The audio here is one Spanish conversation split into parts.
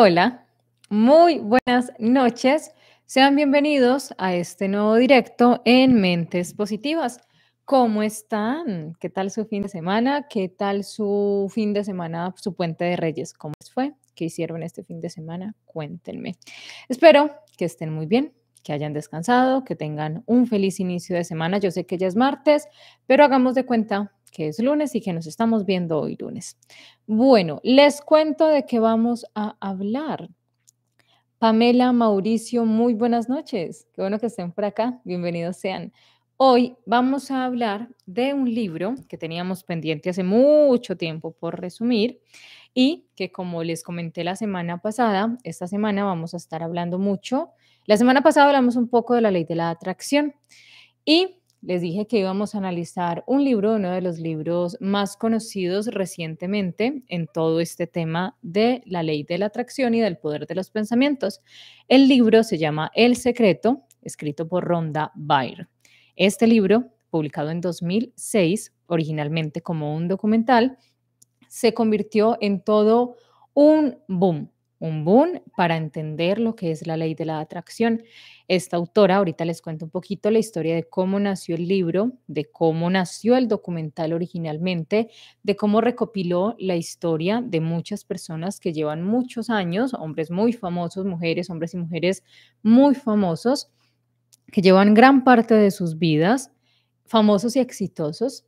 Hola, muy buenas noches. Sean bienvenidos a este nuevo directo en Mentes Positivas. ¿Cómo están? ¿Qué tal su fin de semana? ¿Qué tal su fin de semana, su puente de Reyes? ¿Cómo fue? ¿Qué hicieron este fin de semana? Cuéntenme. Espero que estén muy bien, que hayan descansado, que tengan un feliz inicio de semana. Yo sé que ya es martes, pero hagamos de cuenta que es lunes y que nos estamos viendo hoy lunes. Bueno, les cuento de qué vamos a hablar. Pamela, Mauricio, muy buenas noches. Qué bueno que estén por acá. Bienvenidos sean. Hoy vamos a hablar de un libro que teníamos pendiente hace mucho tiempo por resumir y que como les comenté la semana pasada, esta semana vamos a estar hablando mucho. La semana pasada hablamos un poco de la ley de la atracción y les dije que íbamos a analizar un libro, uno de los libros más conocidos recientemente en todo este tema de la ley de la atracción y del poder de los pensamientos. El libro se llama El Secreto, escrito por Rhonda Byrne. Este libro, publicado en 2006, originalmente como un documental, se convirtió en todo un boom un boom para entender lo que es la ley de la atracción. Esta autora, ahorita les cuento un poquito la historia de cómo nació el libro, de cómo nació el documental originalmente, de cómo recopiló la historia de muchas personas que llevan muchos años, hombres muy famosos, mujeres, hombres y mujeres muy famosos, que llevan gran parte de sus vidas, famosos y exitosos,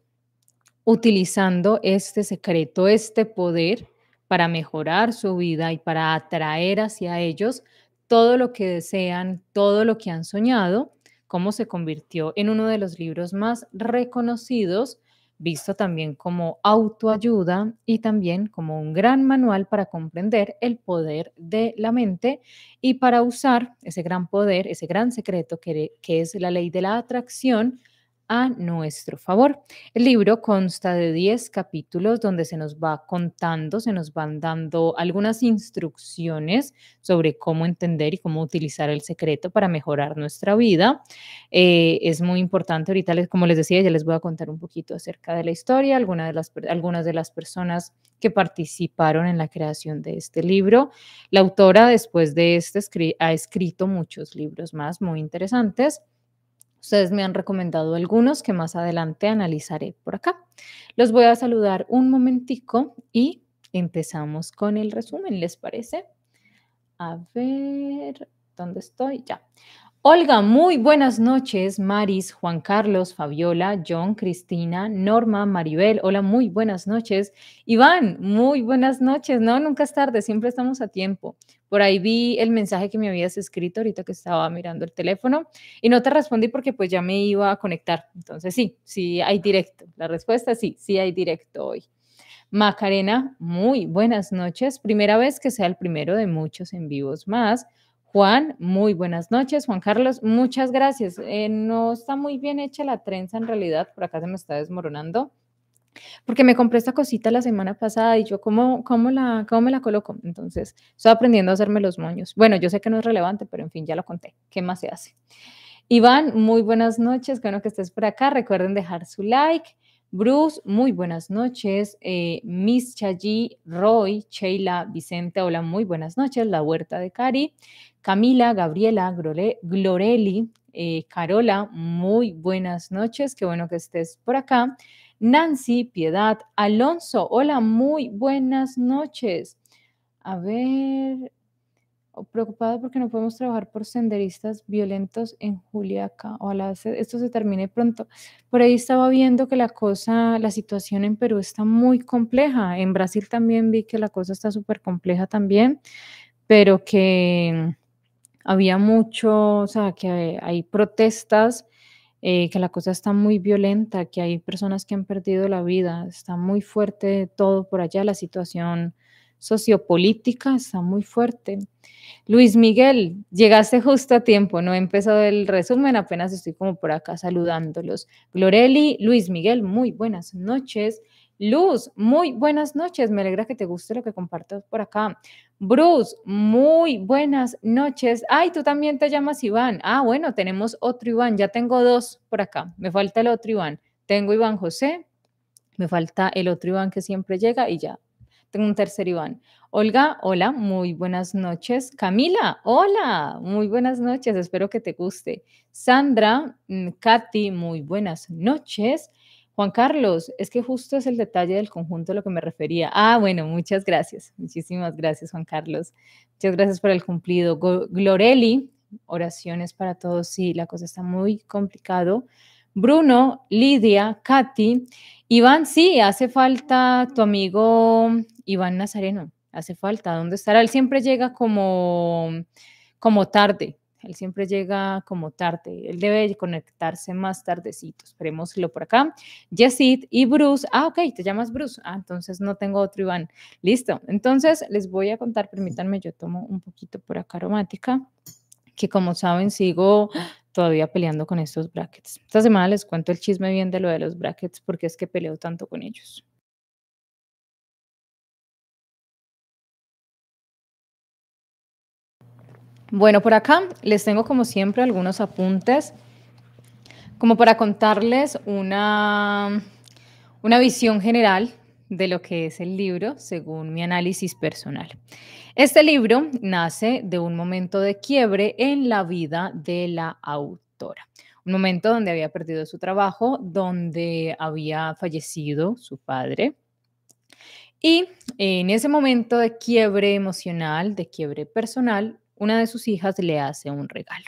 utilizando este secreto, este poder para mejorar su vida y para atraer hacia ellos todo lo que desean, todo lo que han soñado, cómo se convirtió en uno de los libros más reconocidos, visto también como autoayuda y también como un gran manual para comprender el poder de la mente y para usar ese gran poder, ese gran secreto que, que es la ley de la atracción a nuestro favor. El libro consta de 10 capítulos donde se nos va contando, se nos van dando algunas instrucciones sobre cómo entender y cómo utilizar el secreto para mejorar nuestra vida. Eh, es muy importante, ahorita les, como les decía, ya les voy a contar un poquito acerca de la historia, de las, algunas de las personas que participaron en la creación de este libro. La autora después de este ha escrito muchos libros más muy interesantes. Ustedes me han recomendado algunos que más adelante analizaré por acá. Los voy a saludar un momentico y empezamos con el resumen, ¿les parece? A ver, ¿dónde estoy? Ya. Olga, muy buenas noches. Maris, Juan Carlos, Fabiola, John, Cristina, Norma, Maribel, hola, muy buenas noches. Iván, muy buenas noches. No, nunca es tarde, siempre estamos a tiempo. Por ahí vi el mensaje que me habías escrito ahorita que estaba mirando el teléfono y no te respondí porque pues ya me iba a conectar. Entonces sí, sí hay directo. La respuesta sí, sí hay directo hoy. Macarena, muy buenas noches. Primera vez que sea el primero de muchos en vivos más. Juan, muy buenas noches. Juan Carlos, muchas gracias. Eh, no está muy bien hecha la trenza en realidad, por acá se me está desmoronando porque me compré esta cosita la semana pasada y yo, ¿cómo, cómo, la, cómo me la coloco? Entonces, estoy aprendiendo a hacerme los moños. Bueno, yo sé que no es relevante, pero en fin, ya lo conté. ¿Qué más se hace? Iván, muy buenas noches. qué Bueno que estés por acá. Recuerden dejar su like. Bruce, muy buenas noches. Eh, Miss Chayi, Roy, Sheila, Vicente, hola, muy buenas noches. La Huerta de Cari. Camila, Gabriela, Gloreli, eh, Carola, muy buenas noches. Qué bueno que estés por acá. Nancy, Piedad, Alonso, hola, muy buenas noches. A ver, oh, preocupada porque no podemos trabajar por senderistas violentos en Juliaca. Ojalá esto se termine pronto. Por ahí estaba viendo que la cosa, la situación en Perú está muy compleja. En Brasil también vi que la cosa está súper compleja también, pero que había mucho, o sea, que hay protestas eh, que la cosa está muy violenta, que hay personas que han perdido la vida, está muy fuerte todo por allá, la situación sociopolítica está muy fuerte. Luis Miguel, llegaste justo a tiempo, no he empezado el resumen, apenas estoy como por acá saludándolos. Gloreli, Luis Miguel, muy buenas noches. Luz, muy buenas noches, me alegra que te guste lo que compartas por acá. Bruce, muy buenas noches. Ay, tú también te llamas Iván. Ah, bueno, tenemos otro Iván. Ya tengo dos por acá. Me falta el otro Iván. Tengo Iván José. Me falta el otro Iván que siempre llega y ya. Tengo un tercer Iván. Olga, hola, muy buenas noches. Camila, hola, muy buenas noches. Espero que te guste. Sandra, mm, Katy, muy buenas noches. Juan Carlos, es que justo es el detalle del conjunto lo que me refería. Ah, bueno, muchas gracias. Muchísimas gracias, Juan Carlos. Muchas gracias por el cumplido. Gloreli, oraciones para todos. Sí, la cosa está muy complicado. Bruno, Lidia, Katy, Iván, sí, hace falta tu amigo Iván Nazareno. Hace falta, ¿dónde estará? Él siempre llega como, como tarde, él siempre llega como tarde. Él debe conectarse más tardecito. lo por acá. Yesid y Bruce. Ah, ok, te llamas Bruce. Ah, entonces no tengo otro Iván. Listo. Entonces les voy a contar, permítanme, yo tomo un poquito por acá aromática, que como saben sigo todavía peleando con estos brackets. Esta semana les cuento el chisme bien de lo de los brackets porque es que peleo tanto con ellos. Bueno, por acá les tengo como siempre algunos apuntes, como para contarles una, una visión general de lo que es el libro, según mi análisis personal. Este libro nace de un momento de quiebre en la vida de la autora. Un momento donde había perdido su trabajo, donde había fallecido su padre. Y en ese momento de quiebre emocional, de quiebre personal, una de sus hijas le hace un regalo.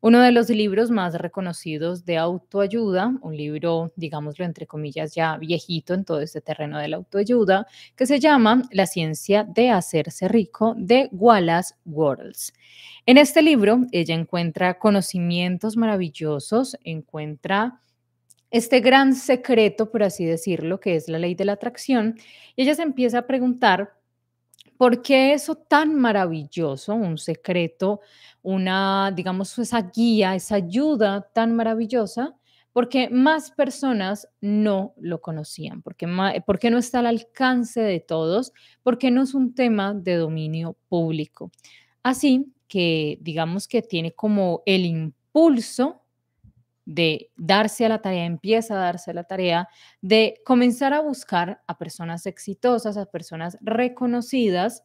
Uno de los libros más reconocidos de autoayuda, un libro, digámoslo entre comillas, ya viejito en todo este terreno de la autoayuda, que se llama La ciencia de hacerse rico de Wallace Worlds. En este libro, ella encuentra conocimientos maravillosos, encuentra este gran secreto, por así decirlo, que es la ley de la atracción, y ella se empieza a preguntar ¿Por qué eso tan maravilloso, un secreto, una, digamos, esa guía, esa ayuda tan maravillosa? Porque más personas no lo conocían, porque, porque no está al alcance de todos, porque no es un tema de dominio público. Así que digamos que tiene como el impulso de darse a la tarea, empieza a darse a la tarea de comenzar a buscar a personas exitosas, a personas reconocidas,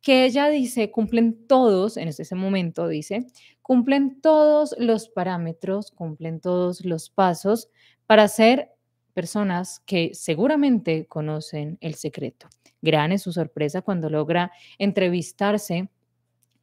que ella dice cumplen todos, en ese momento dice, cumplen todos los parámetros, cumplen todos los pasos para ser personas que seguramente conocen el secreto. Gran es su sorpresa cuando logra entrevistarse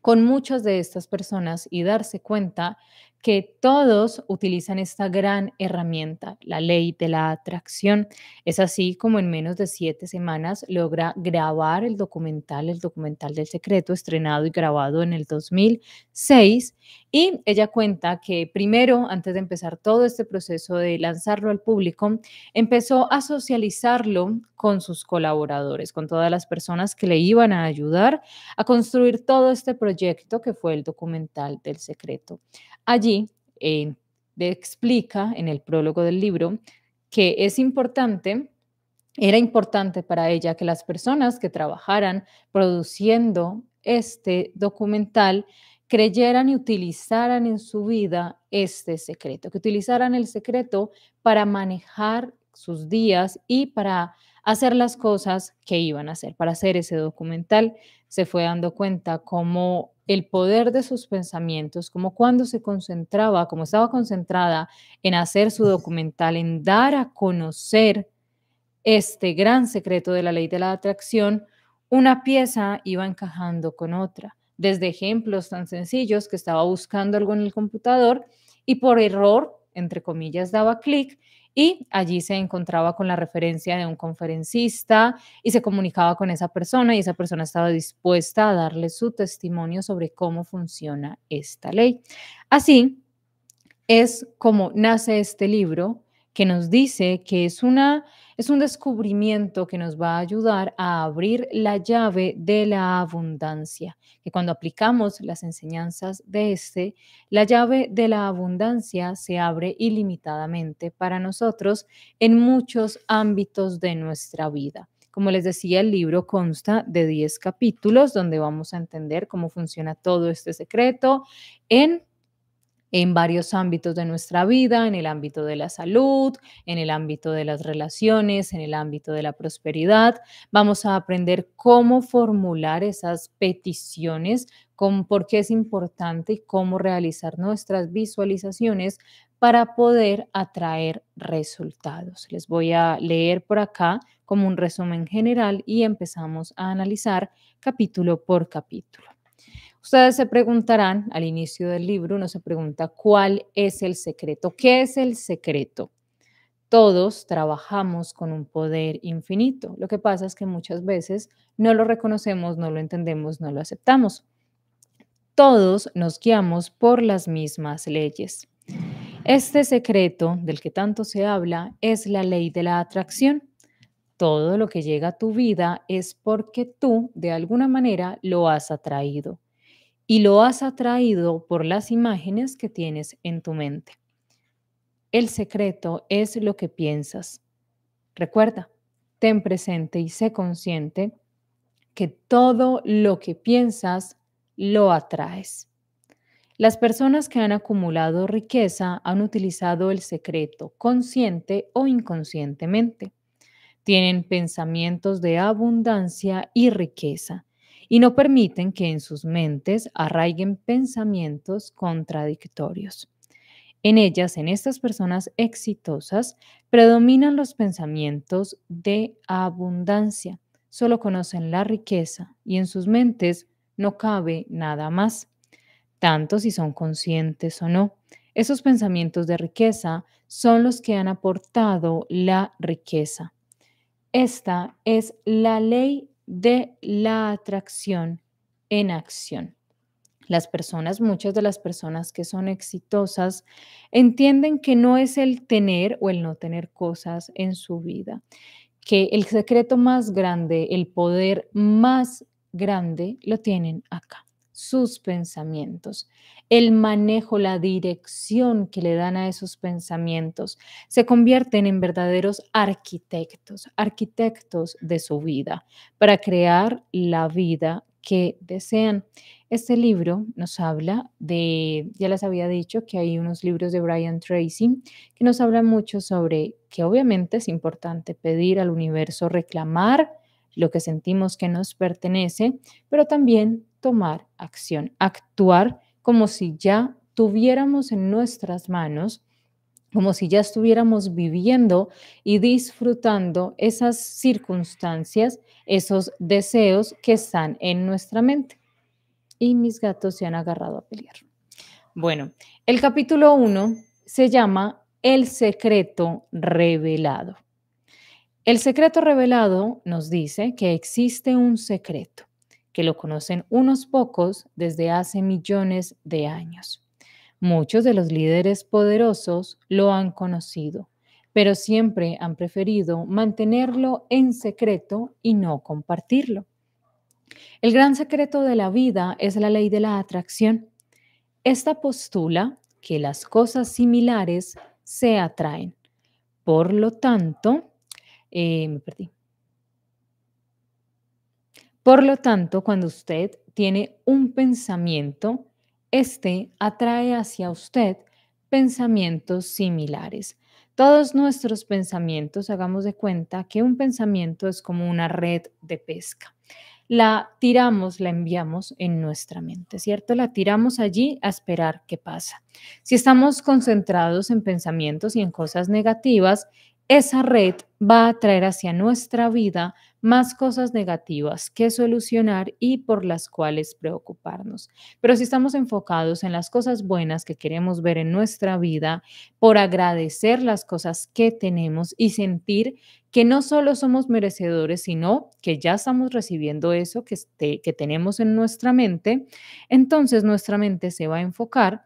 con muchas de estas personas y darse cuenta que todos utilizan esta gran herramienta, la ley de la atracción. Es así como en menos de siete semanas logra grabar el documental, el documental del secreto, estrenado y grabado en el 2006, y ella cuenta que primero, antes de empezar todo este proceso de lanzarlo al público, empezó a socializarlo con sus colaboradores, con todas las personas que le iban a ayudar a construir todo este proyecto que fue el documental del secreto. Allí eh, explica en el prólogo del libro que es importante era importante para ella que las personas que trabajaran produciendo este documental creyeran y utilizaran en su vida este secreto, que utilizaran el secreto para manejar sus días y para hacer las cosas que iban a hacer. Para hacer ese documental se fue dando cuenta cómo el poder de sus pensamientos, como cuando se concentraba, como estaba concentrada en hacer su documental, en dar a conocer este gran secreto de la ley de la atracción, una pieza iba encajando con otra desde ejemplos tan sencillos que estaba buscando algo en el computador y por error, entre comillas, daba clic y allí se encontraba con la referencia de un conferencista y se comunicaba con esa persona y esa persona estaba dispuesta a darle su testimonio sobre cómo funciona esta ley. Así es como nace este libro que nos dice que es una es un descubrimiento que nos va a ayudar a abrir la llave de la abundancia, que cuando aplicamos las enseñanzas de este, la llave de la abundancia se abre ilimitadamente para nosotros en muchos ámbitos de nuestra vida. Como les decía, el libro consta de 10 capítulos donde vamos a entender cómo funciona todo este secreto en en varios ámbitos de nuestra vida, en el ámbito de la salud, en el ámbito de las relaciones, en el ámbito de la prosperidad. Vamos a aprender cómo formular esas peticiones, por qué es importante y cómo realizar nuestras visualizaciones para poder atraer resultados. Les voy a leer por acá como un resumen general y empezamos a analizar capítulo por capítulo. Ustedes se preguntarán al inicio del libro, uno se pregunta, ¿cuál es el secreto? ¿Qué es el secreto? Todos trabajamos con un poder infinito. Lo que pasa es que muchas veces no lo reconocemos, no lo entendemos, no lo aceptamos. Todos nos guiamos por las mismas leyes. Este secreto del que tanto se habla es la ley de la atracción. Todo lo que llega a tu vida es porque tú, de alguna manera, lo has atraído y lo has atraído por las imágenes que tienes en tu mente. El secreto es lo que piensas. Recuerda, ten presente y sé consciente que todo lo que piensas lo atraes. Las personas que han acumulado riqueza han utilizado el secreto consciente o inconscientemente. Tienen pensamientos de abundancia y riqueza y no permiten que en sus mentes arraiguen pensamientos contradictorios. En ellas, en estas personas exitosas, predominan los pensamientos de abundancia. Solo conocen la riqueza y en sus mentes no cabe nada más, tanto si son conscientes o no. Esos pensamientos de riqueza son los que han aportado la riqueza. Esta es la ley de la atracción en acción. Las personas, muchas de las personas que son exitosas, entienden que no es el tener o el no tener cosas en su vida, que el secreto más grande, el poder más grande, lo tienen acá sus pensamientos, el manejo, la dirección que le dan a esos pensamientos, se convierten en verdaderos arquitectos, arquitectos de su vida, para crear la vida que desean. Este libro nos habla de, ya les había dicho que hay unos libros de Brian Tracy que nos hablan mucho sobre que obviamente es importante pedir al universo, reclamar, lo que sentimos que nos pertenece, pero también tomar acción, actuar como si ya tuviéramos en nuestras manos como si ya estuviéramos viviendo y disfrutando esas circunstancias, esos deseos que están en nuestra mente. Y mis gatos se han agarrado a pelear. Bueno, el capítulo 1 se llama El secreto revelado. El secreto revelado nos dice que existe un secreto, que lo conocen unos pocos desde hace millones de años. Muchos de los líderes poderosos lo han conocido, pero siempre han preferido mantenerlo en secreto y no compartirlo. El gran secreto de la vida es la ley de la atracción. Esta postula que las cosas similares se atraen. Por lo tanto, eh, perdí. Por lo tanto, cuando usted tiene un pensamiento, este atrae hacia usted pensamientos similares. Todos nuestros pensamientos, hagamos de cuenta que un pensamiento es como una red de pesca. La tiramos, la enviamos en nuestra mente, ¿cierto? La tiramos allí a esperar qué pasa. Si estamos concentrados en pensamientos y en cosas negativas, esa red va a traer hacia nuestra vida más cosas negativas que solucionar y por las cuales preocuparnos. Pero si estamos enfocados en las cosas buenas que queremos ver en nuestra vida, por agradecer las cosas que tenemos y sentir que no solo somos merecedores, sino que ya estamos recibiendo eso que, este, que tenemos en nuestra mente, entonces nuestra mente se va a enfocar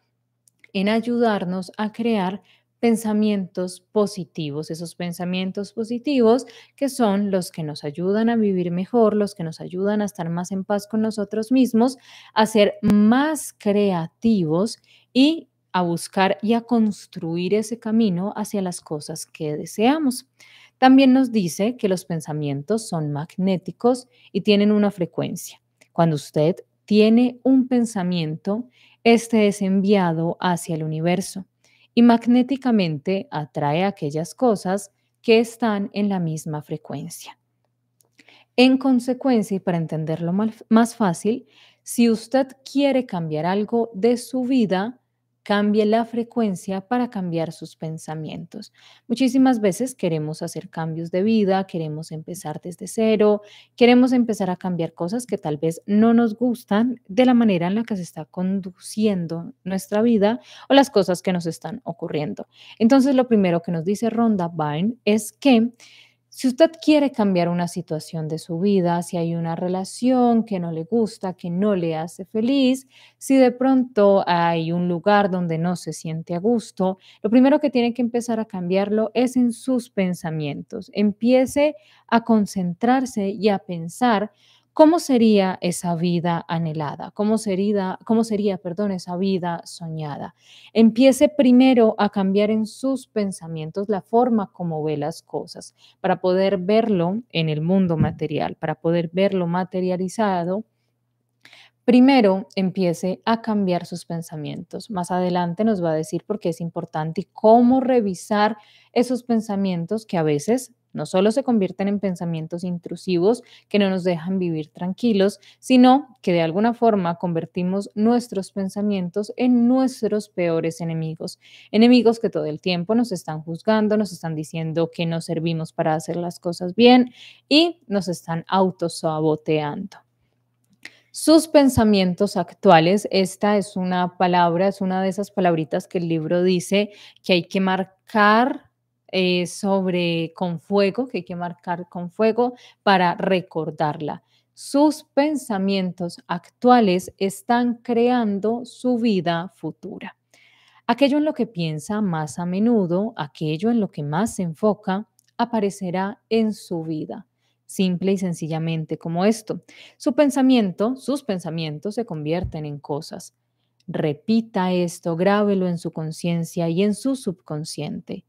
en ayudarnos a crear pensamientos positivos, esos pensamientos positivos que son los que nos ayudan a vivir mejor, los que nos ayudan a estar más en paz con nosotros mismos, a ser más creativos y a buscar y a construir ese camino hacia las cosas que deseamos. También nos dice que los pensamientos son magnéticos y tienen una frecuencia. Cuando usted tiene un pensamiento, este es enviado hacia el universo y magnéticamente atrae aquellas cosas que están en la misma frecuencia. En consecuencia, y para entenderlo más fácil, si usted quiere cambiar algo de su vida, Cambie la frecuencia para cambiar sus pensamientos. Muchísimas veces queremos hacer cambios de vida, queremos empezar desde cero, queremos empezar a cambiar cosas que tal vez no nos gustan de la manera en la que se está conduciendo nuestra vida o las cosas que nos están ocurriendo. Entonces, lo primero que nos dice Ronda Byrne es que si usted quiere cambiar una situación de su vida, si hay una relación que no le gusta, que no le hace feliz, si de pronto hay un lugar donde no se siente a gusto, lo primero que tiene que empezar a cambiarlo es en sus pensamientos. Empiece a concentrarse y a pensar ¿Cómo sería esa vida anhelada? ¿Cómo sería, cómo perdón, esa vida soñada? Empiece primero a cambiar en sus pensamientos la forma como ve las cosas para poder verlo en el mundo material, para poder verlo materializado Primero, empiece a cambiar sus pensamientos. Más adelante nos va a decir por qué es importante y cómo revisar esos pensamientos que a veces no solo se convierten en pensamientos intrusivos que no nos dejan vivir tranquilos, sino que de alguna forma convertimos nuestros pensamientos en nuestros peores enemigos. Enemigos que todo el tiempo nos están juzgando, nos están diciendo que no servimos para hacer las cosas bien y nos están autosaboteando sus pensamientos actuales. Esta es una palabra, es una de esas palabritas que el libro dice que hay que marcar eh, sobre con fuego, que hay que marcar con fuego para recordarla. Sus pensamientos actuales están creando su vida futura. Aquello en lo que piensa más a menudo, aquello en lo que más se enfoca, aparecerá en su vida simple y sencillamente como esto. Su pensamiento, sus pensamientos se convierten en cosas. Repita esto, grábelo en su conciencia y en su subconsciente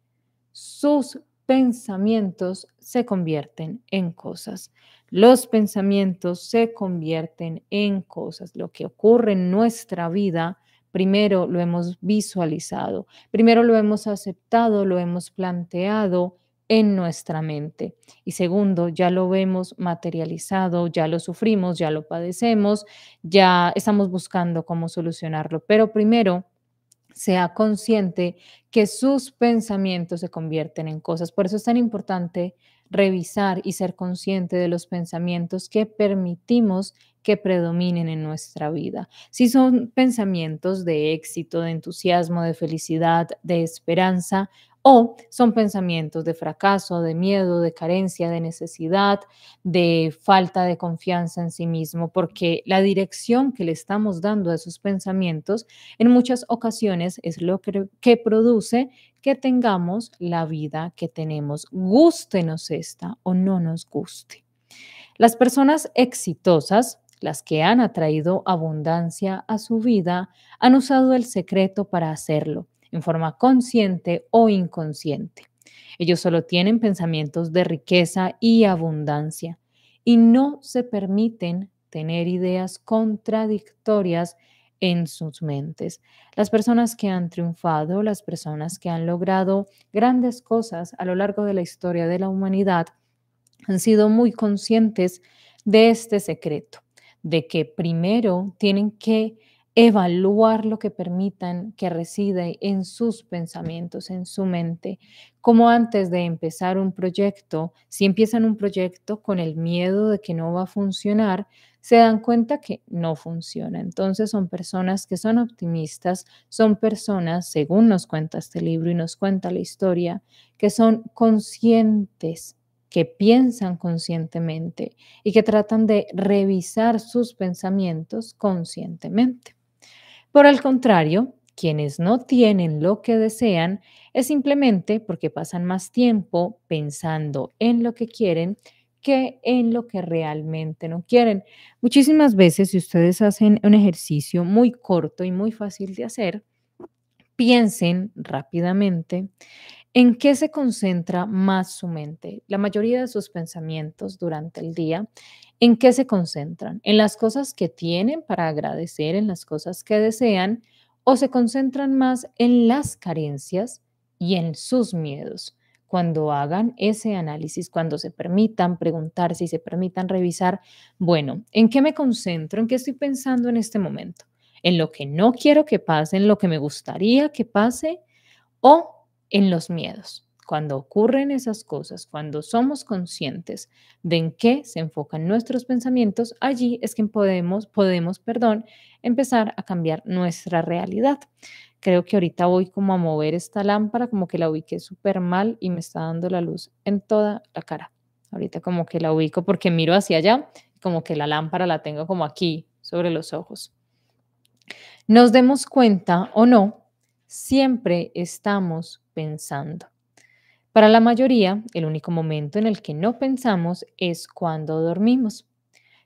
sus pensamientos se convierten en cosas. Los pensamientos se convierten en cosas. Lo que ocurre en nuestra vida, primero lo hemos visualizado, primero lo hemos aceptado, lo hemos planteado en nuestra mente. Y segundo, ya lo vemos materializado, ya lo sufrimos, ya lo padecemos, ya estamos buscando cómo solucionarlo. Pero primero, sea consciente que sus pensamientos se convierten en cosas. Por eso es tan importante revisar y ser consciente de los pensamientos que permitimos que predominen en nuestra vida. Si son pensamientos de éxito, de entusiasmo, de felicidad, de esperanza, o son pensamientos de fracaso, de miedo, de carencia, de necesidad, de falta de confianza en sí mismo, porque la dirección que le estamos dando a esos pensamientos en muchas ocasiones es lo que, produce que tengamos la vida que tenemos, Gústenos esta o no nos guste. Las personas exitosas las que han atraído abundancia a su vida, han usado el secreto para hacerlo, en forma consciente o inconsciente. Ellos solo tienen pensamientos de riqueza y abundancia y no se permiten tener ideas contradictorias en sus mentes. Las personas que han triunfado, las personas que han logrado grandes cosas a lo largo de la historia de la humanidad, han sido muy conscientes de este secreto, de que primero tienen que evaluar lo que permitan que reside en sus pensamientos, en su mente. Como antes de empezar un proyecto, si empiezan un proyecto con el miedo de que no va a funcionar, se dan cuenta que no funciona. Entonces son personas que son optimistas, son personas, según nos cuenta este libro y nos cuenta la historia, que son conscientes que piensan conscientemente y que tratan de revisar sus pensamientos conscientemente. Por el contrario, quienes no tienen lo que desean es simplemente porque pasan más tiempo pensando en lo que quieren que en lo que realmente no quieren. Muchísimas veces, si ustedes hacen un ejercicio muy corto y muy fácil de hacer, piensen rápidamente en qué se concentra más su mente. La mayoría de sus pensamientos durante el día ¿En qué se concentran? ¿En las cosas que tienen para agradecer, en las cosas que desean? ¿O se concentran más en las carencias y en sus miedos? Cuando hagan ese análisis, cuando se permitan preguntarse y se permitan revisar, bueno, ¿en qué me concentro? ¿En qué estoy pensando en este momento? ¿En lo que no quiero que pase? ¿En lo que me gustaría que pase? ¿O en los miedos? Cuando ocurren esas cosas, cuando somos conscientes de en qué se enfocan nuestros pensamientos, allí es que podemos, podemos perdón, empezar a cambiar nuestra realidad. Creo que ahorita voy como a mover esta lámpara, como que la ubiqué súper mal y me está dando la luz en toda la cara. Ahorita como que la ubico porque miro hacia allá, como que la lámpara la tengo como aquí, sobre los ojos. Nos demos cuenta o no, siempre estamos pensando. Para la mayoría, el único momento en el que no pensamos es cuando dormimos.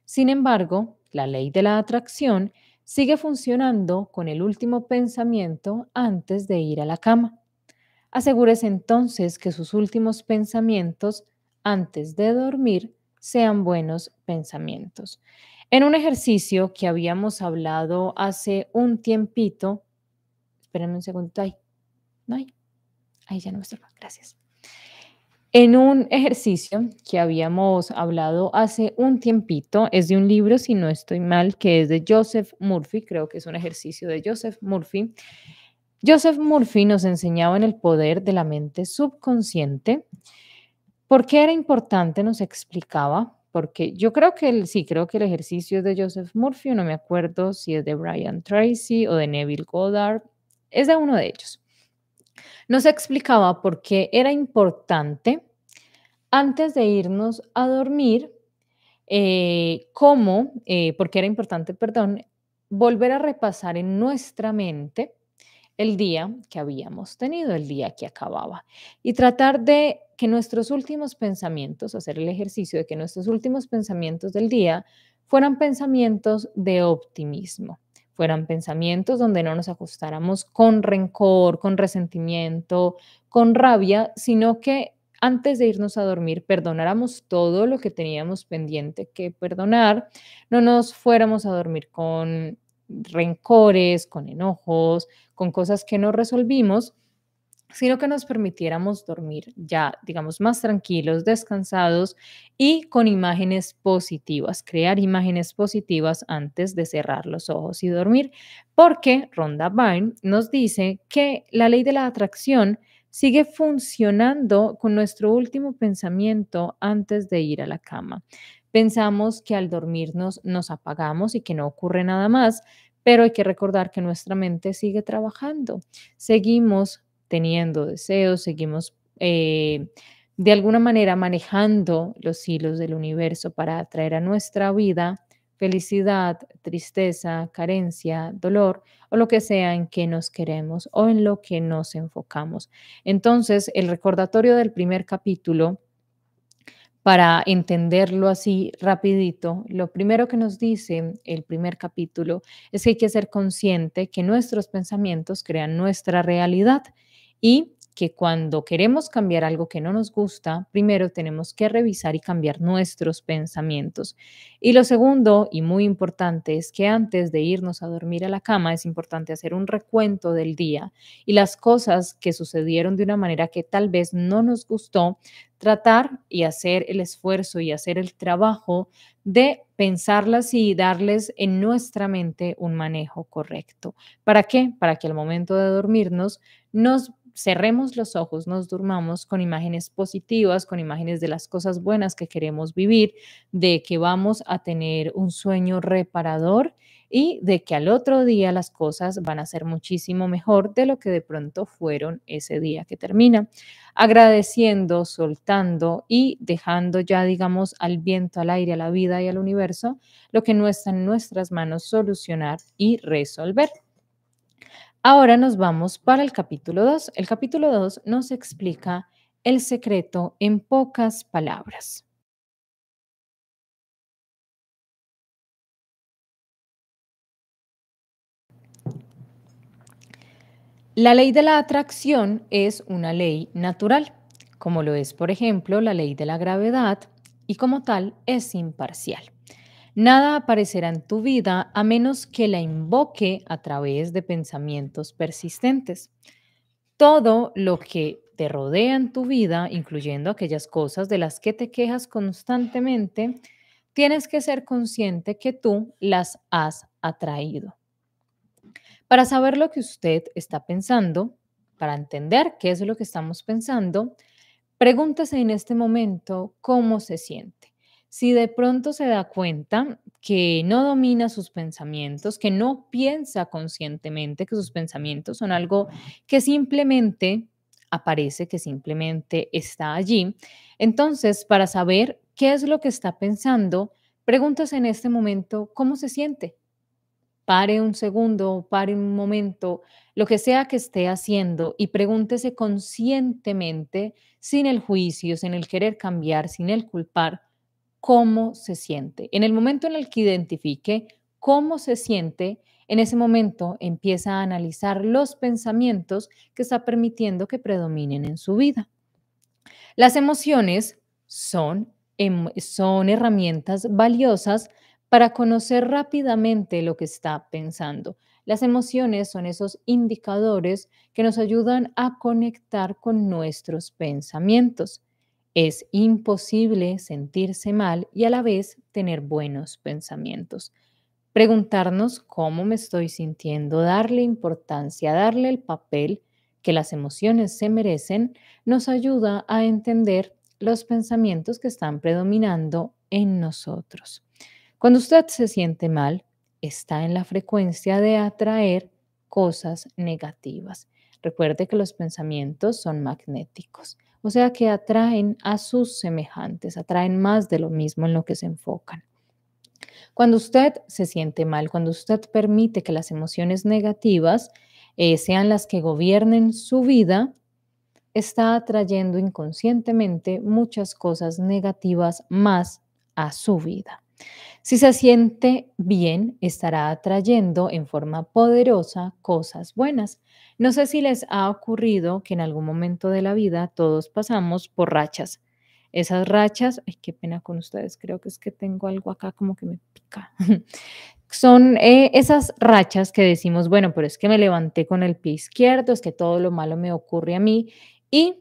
Sin embargo, la ley de la atracción sigue funcionando con el último pensamiento antes de ir a la cama. Asegúrese entonces que sus últimos pensamientos antes de dormir sean buenos pensamientos. En un ejercicio que habíamos hablado hace un tiempito, espérenme un segundo, ahí, no hay, ahí ya no me gracias. En un ejercicio que habíamos hablado hace un tiempito, es de un libro, si no estoy mal, que es de Joseph Murphy, creo que es un ejercicio de Joseph Murphy. Joseph Murphy nos enseñaba en el poder de la mente subconsciente. ¿Por qué era importante? Nos explicaba, porque yo creo que el, sí, creo que el ejercicio es de Joseph Murphy, no me acuerdo si es de Brian Tracy o de Neville Goddard, es de uno de ellos. Nos explicaba por qué era importante antes de irnos a dormir, eh, cómo, eh, porque era importante, perdón, volver a repasar en nuestra mente el día que habíamos tenido, el día que acababa, y tratar de que nuestros últimos pensamientos, hacer el ejercicio de que nuestros últimos pensamientos del día fueran pensamientos de optimismo, fueran pensamientos donde no nos ajustáramos con rencor, con resentimiento, con rabia, sino que antes de irnos a dormir perdonáramos todo lo que teníamos pendiente que perdonar, no nos fuéramos a dormir con rencores, con enojos, con cosas que no resolvimos, sino que nos permitiéramos dormir ya, digamos, más tranquilos, descansados y con imágenes positivas, crear imágenes positivas antes de cerrar los ojos y dormir, porque Ronda Byrne nos dice que la ley de la atracción sigue funcionando con nuestro último pensamiento antes de ir a la cama. Pensamos que al dormirnos nos apagamos y que no ocurre nada más, pero hay que recordar que nuestra mente sigue trabajando. Seguimos teniendo deseos, seguimos eh, de alguna manera manejando los hilos del universo para atraer a nuestra vida felicidad, tristeza, carencia, dolor o lo que sea en que nos queremos o en lo que nos enfocamos. Entonces, el recordatorio del primer capítulo, para entenderlo así rapidito, lo primero que nos dice el primer capítulo es que hay que ser consciente que nuestros pensamientos crean nuestra realidad y que cuando queremos cambiar algo que no nos gusta, primero tenemos que revisar y cambiar nuestros pensamientos. Y lo segundo, y muy importante, es que antes de irnos a dormir a la cama es importante hacer un recuento del día y las cosas que sucedieron de una manera que tal vez no nos gustó, tratar y hacer el esfuerzo y hacer el trabajo de pensarlas y darles en nuestra mente un manejo correcto. ¿Para qué? Para que al momento de dormirnos nos cerremos los ojos, nos durmamos con imágenes positivas, con imágenes de las cosas buenas que queremos vivir, de que vamos a tener un sueño reparador y de que al otro día las cosas van a ser muchísimo mejor de lo que de pronto fueron ese día que termina. Agradeciendo, soltando y dejando ya, digamos, al viento, al aire, a la vida y al universo lo que no está en nuestras manos solucionar y resolver. Ahora nos vamos para el capítulo 2. El capítulo 2 nos explica el secreto en pocas palabras. La ley de la atracción es una ley natural, como lo es, por ejemplo, la ley de la gravedad, y como tal es imparcial. Nada aparecerá en tu vida a menos que la invoque a través de pensamientos persistentes. Todo lo que te rodea en tu vida, incluyendo aquellas cosas de las que te quejas constantemente, tienes que ser consciente que tú las has atraído. Para saber lo que usted está pensando, para entender qué es lo que estamos pensando, pregúntese en este momento cómo se siente. Si de pronto se da cuenta que no domina sus pensamientos, que no piensa conscientemente que sus pensamientos son algo que simplemente aparece, que simplemente está allí, entonces para saber qué es lo que está pensando, pregúntese en este momento cómo se siente. Pare un segundo, pare un momento, lo que sea que esté haciendo y pregúntese conscientemente, sin el juicio, sin el querer cambiar, sin el culpar, cómo se siente. En el momento en el que identifique cómo se siente, en ese momento empieza a analizar los pensamientos que está permitiendo que predominen en su vida. Las emociones son, em, son herramientas valiosas para conocer rápidamente lo que está pensando. Las emociones son esos indicadores que nos ayudan a conectar con nuestros pensamientos. Es imposible sentirse mal y a la vez tener buenos pensamientos. Preguntarnos cómo me estoy sintiendo, darle importancia, darle el papel que las emociones se merecen, nos ayuda a entender los pensamientos que están predominando en nosotros. Cuando usted se siente mal, está en la frecuencia de atraer cosas negativas. Recuerde que los pensamientos son magnéticos. O sea que atraen a sus semejantes, atraen más de lo mismo en lo que se enfocan. Cuando usted se siente mal, cuando usted permite que las emociones negativas eh, sean las que gobiernen su vida, está atrayendo inconscientemente muchas cosas negativas más a su vida. Si se siente bien, estará atrayendo en forma poderosa cosas buenas. No sé si les ha ocurrido que en algún momento de la vida todos pasamos por rachas. Esas rachas, ay, qué pena con ustedes, creo que es que tengo algo acá como que me pica. Son eh, esas rachas que decimos, bueno, pero es que me levanté con el pie izquierdo, es que todo lo malo me ocurre a mí y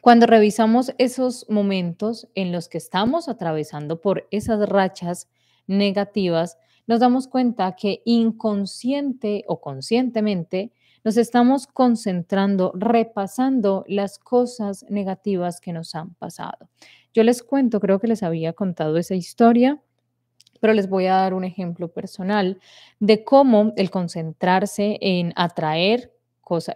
cuando revisamos esos momentos en los que estamos atravesando por esas rachas negativas, nos damos cuenta que inconsciente o conscientemente nos estamos concentrando, repasando las cosas negativas que nos han pasado. Yo les cuento, creo que les había contado esa historia, pero les voy a dar un ejemplo personal de cómo el concentrarse en atraer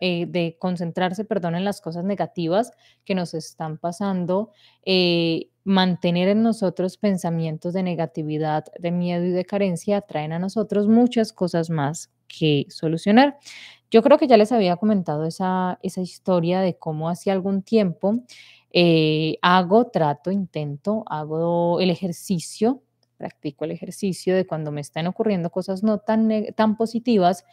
eh, de concentrarse, perdón, en las cosas negativas que nos están pasando, eh, mantener en nosotros pensamientos de negatividad, de miedo y de carencia, traen a nosotros muchas cosas más que solucionar. Yo creo que ya les había comentado esa, historia de cómo hace algún tiempo eh, hago, trato, intento, hago el ejercicio, practico el ejercicio de cuando me están ocurriendo cosas no tan, tan positivas,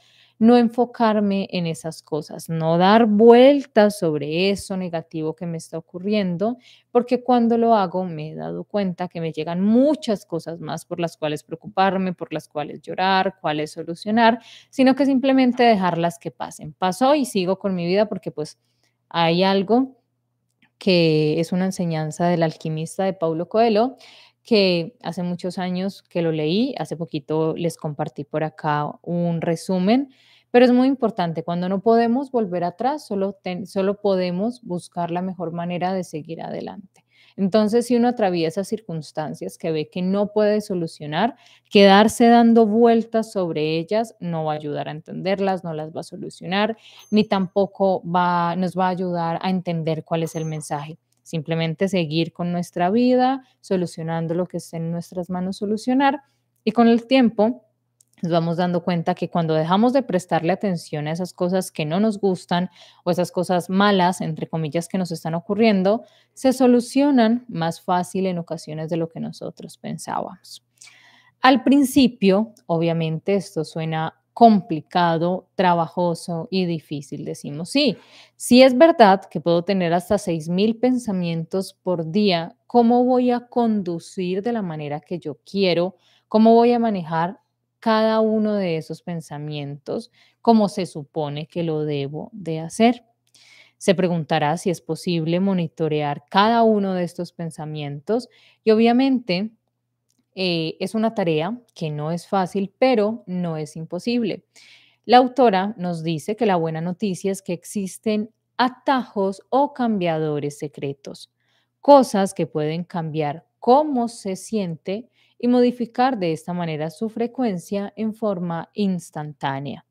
no enfocarme en esas cosas, no dar vueltas sobre eso negativo que me está ocurriendo, porque cuando lo hago me he dado cuenta que me llegan muchas cosas más por las cuales preocuparme, por las cuales llorar, cuáles solucionar, sino que simplemente dejarlas que pasen. Pasó y sigo con mi vida porque pues hay algo que es una enseñanza del alquimista de Paulo Coelho, que hace muchos años que lo leí, hace poquito les compartí por acá un resumen, pero es muy importante, cuando no podemos volver atrás, solo, solo podemos buscar la mejor manera de seguir adelante. Entonces, si uno atraviesa circunstancias que ve que no puede solucionar, quedarse dando vueltas sobre ellas no va a ayudar a entenderlas, no las va a solucionar, ni tampoco va, nos va a ayudar a entender cuál es el mensaje. Simplemente seguir con nuestra vida, solucionando lo que esté en nuestras manos solucionar y con el tiempo nos vamos dando cuenta que cuando dejamos de prestarle atención a esas cosas que no nos gustan o esas cosas malas, entre comillas, que nos están ocurriendo, se solucionan más fácil en ocasiones de lo que nosotros pensábamos. Al principio, obviamente, esto suena complicado, trabajoso y difícil. Decimos, sí, Si es verdad que puedo tener hasta 6.000 pensamientos por día. ¿Cómo voy a conducir de la manera que yo quiero? ¿Cómo voy a manejar cada uno de esos pensamientos como se supone que lo debo de hacer. Se preguntará si es posible monitorear cada uno de estos pensamientos y obviamente eh, es una tarea que no es fácil, pero no es imposible. La autora nos dice que la buena noticia es que existen atajos o cambiadores secretos, cosas que pueden cambiar cómo se siente y modificar de esta manera su frecuencia en forma instantánea.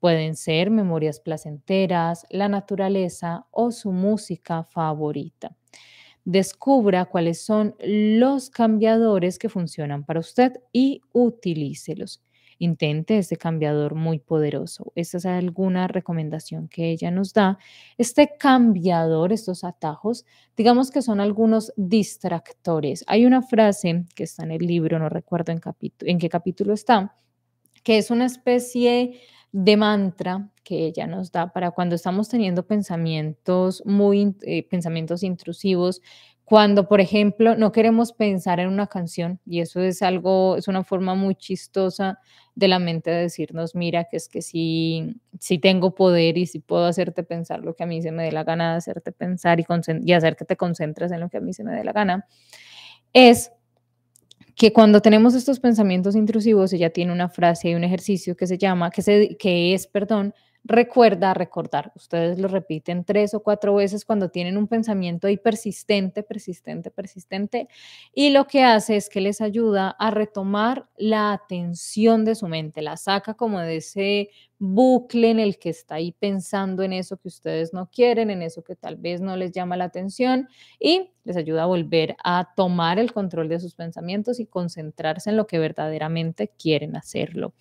Pueden ser memorias placenteras, la naturaleza o su música favorita. Descubra cuáles son los cambiadores que funcionan para usted y utilícelos intente ese cambiador muy poderoso. Esa es alguna recomendación que ella nos da. Este cambiador, estos atajos, digamos que son algunos distractores. Hay una frase que está en el libro, no recuerdo en, en qué capítulo está, que es una especie de mantra que ella nos da para cuando estamos teniendo pensamientos muy eh, pensamientos intrusivos, cuando, por ejemplo, no queremos pensar en una canción, y eso es algo, es una forma muy chistosa de la mente de decirnos, mira, que es que sí, si tengo poder y si puedo hacerte pensar lo que a mí se me dé la gana de hacerte pensar y, hacer que te concentres en lo que a mí se me dé la gana, es que cuando tenemos estos pensamientos intrusivos, ella tiene una frase y un ejercicio que se llama, que, que es, perdón, Recuerda recordar. Ustedes lo repiten tres o cuatro veces cuando tienen un pensamiento ahí persistente, persistente, persistente. Y lo que hace es que les ayuda a retomar la atención de su mente. La saca como de ese bucle en el que está ahí pensando en eso que ustedes no quieren, en eso que tal vez no les llama la atención y les ayuda a volver a tomar el control de sus pensamientos y concentrarse en lo que verdaderamente quieren hacerlo.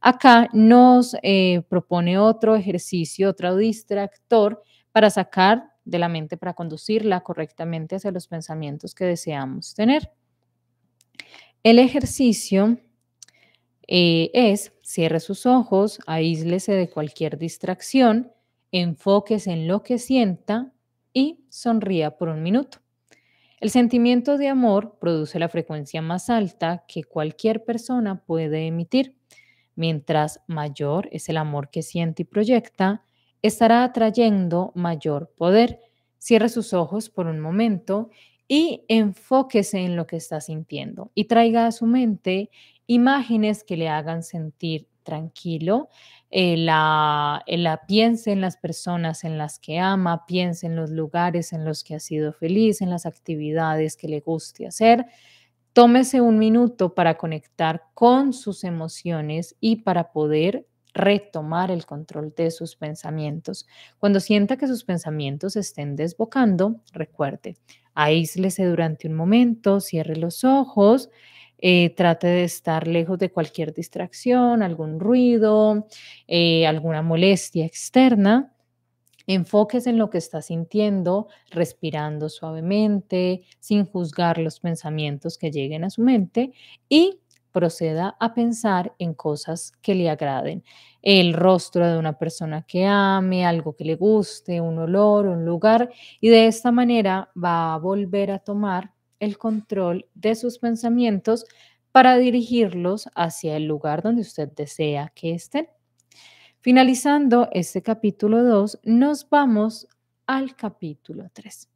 Acá nos eh, propone otro ejercicio, otro distractor para sacar de la mente, para conducirla correctamente hacia los pensamientos que deseamos tener. El ejercicio eh, es Cierre sus ojos, aíslese de cualquier distracción, enfóquese en lo que sienta y sonría por un minuto. El sentimiento de amor produce la frecuencia más alta que cualquier persona puede emitir. Mientras mayor es el amor que siente y proyecta, estará atrayendo mayor poder. Cierre sus ojos por un momento y enfóquese en lo que está sintiendo y traiga a su mente imágenes que le hagan sentir tranquilo, eh, eh, la, piense en las personas en las que ama, piense en los lugares en los que ha sido feliz, en las actividades que le guste hacer. Tómese un minuto para conectar con sus emociones y para poder retomar el control de sus pensamientos. Cuando sienta que sus pensamientos estén desbocando, recuerde, aíslese durante un momento, cierre los ojos eh, trate de estar lejos de cualquier distracción, algún ruido, eh, alguna molestia externa. Enfoques en lo que está sintiendo, respirando suavemente, sin juzgar los pensamientos que lleguen a su mente y proceda a pensar en cosas que le agraden. El rostro de una persona que ame, algo que le guste, un olor, un lugar, y de esta manera va a volver a tomar el control de sus pensamientos para dirigirlos hacia el lugar donde usted desea que estén. Finalizando este capítulo 2, nos vamos al capítulo 3.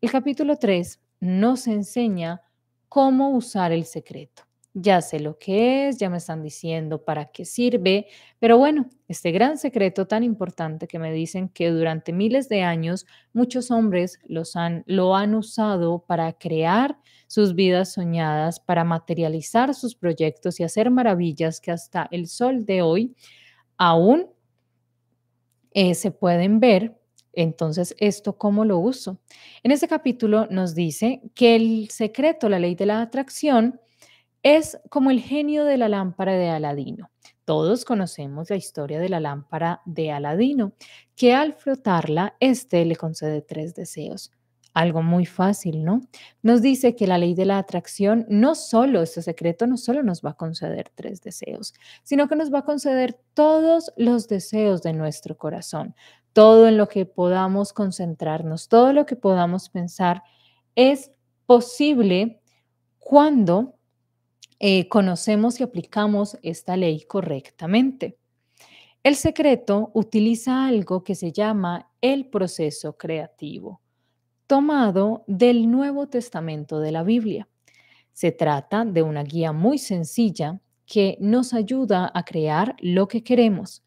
El capítulo 3 nos enseña cómo usar el secreto ya sé lo que es, ya me están diciendo para qué sirve, pero bueno, este gran secreto tan importante que me dicen que durante miles de años muchos hombres lo han usado para crear sus vidas soñadas, para materializar sus proyectos y hacer maravillas que hasta el sol de hoy aún eh, se pueden ver. Entonces, ¿esto cómo lo uso? En este capítulo nos dice que el secreto, la ley de la atracción, es como el genio de la lámpara de Aladino. Todos conocemos la historia de la lámpara de Aladino, que al frotarla, éste le concede tres deseos. Algo muy fácil, ¿no? Nos dice que la ley de la atracción no solo, este secreto no solo nos va a conceder tres deseos, sino que nos va a conceder todos los deseos de nuestro corazón, todo en lo que podamos concentrarnos, todo lo que podamos pensar es posible cuando eh, conocemos y aplicamos esta ley correctamente. El secreto utiliza algo que se llama el proceso creativo, tomado del Nuevo Testamento de la Biblia. Se trata de una guía muy sencilla que nos ayuda a crear lo que queremos.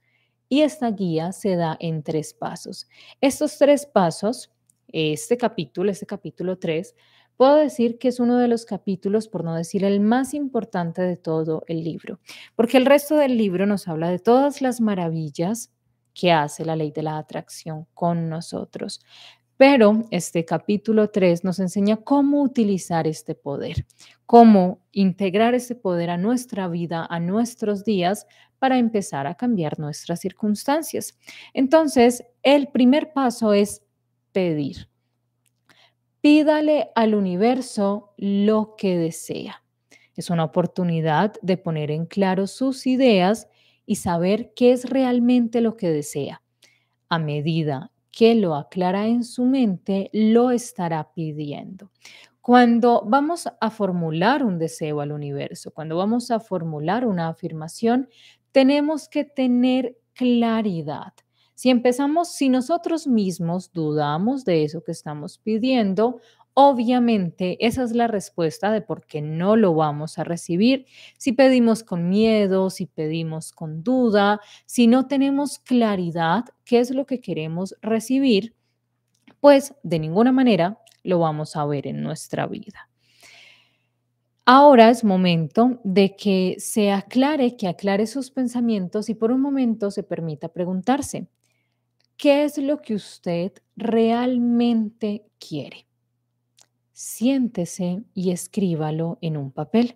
Y esta guía se da en tres pasos. Estos tres pasos, este capítulo, este capítulo tres. Puedo decir que es uno de los capítulos, por no decir el más importante de todo el libro, porque el resto del libro nos habla de todas las maravillas que hace la ley de la atracción con nosotros. Pero este capítulo 3 nos enseña cómo utilizar este poder, cómo integrar ese poder a nuestra vida, a nuestros días, para empezar a cambiar nuestras circunstancias. Entonces, el primer paso es pedir pídale al universo lo que desea. Es una oportunidad de poner en claro sus ideas y saber qué es realmente lo que desea. A medida que lo aclara en su mente, lo estará pidiendo. Cuando vamos a formular un deseo al universo, cuando vamos a formular una afirmación, tenemos que tener claridad si empezamos, si nosotros mismos dudamos de eso que estamos pidiendo, obviamente esa es la respuesta de por qué no lo vamos a recibir. Si pedimos con miedo, si pedimos con duda, si no tenemos claridad qué es lo que queremos recibir, pues de ninguna manera lo vamos a ver en nuestra vida. Ahora es momento de que se aclare, que aclare sus pensamientos y por un momento se permita preguntarse, qué es lo que usted realmente quiere. Siéntese y escríbalo en un papel.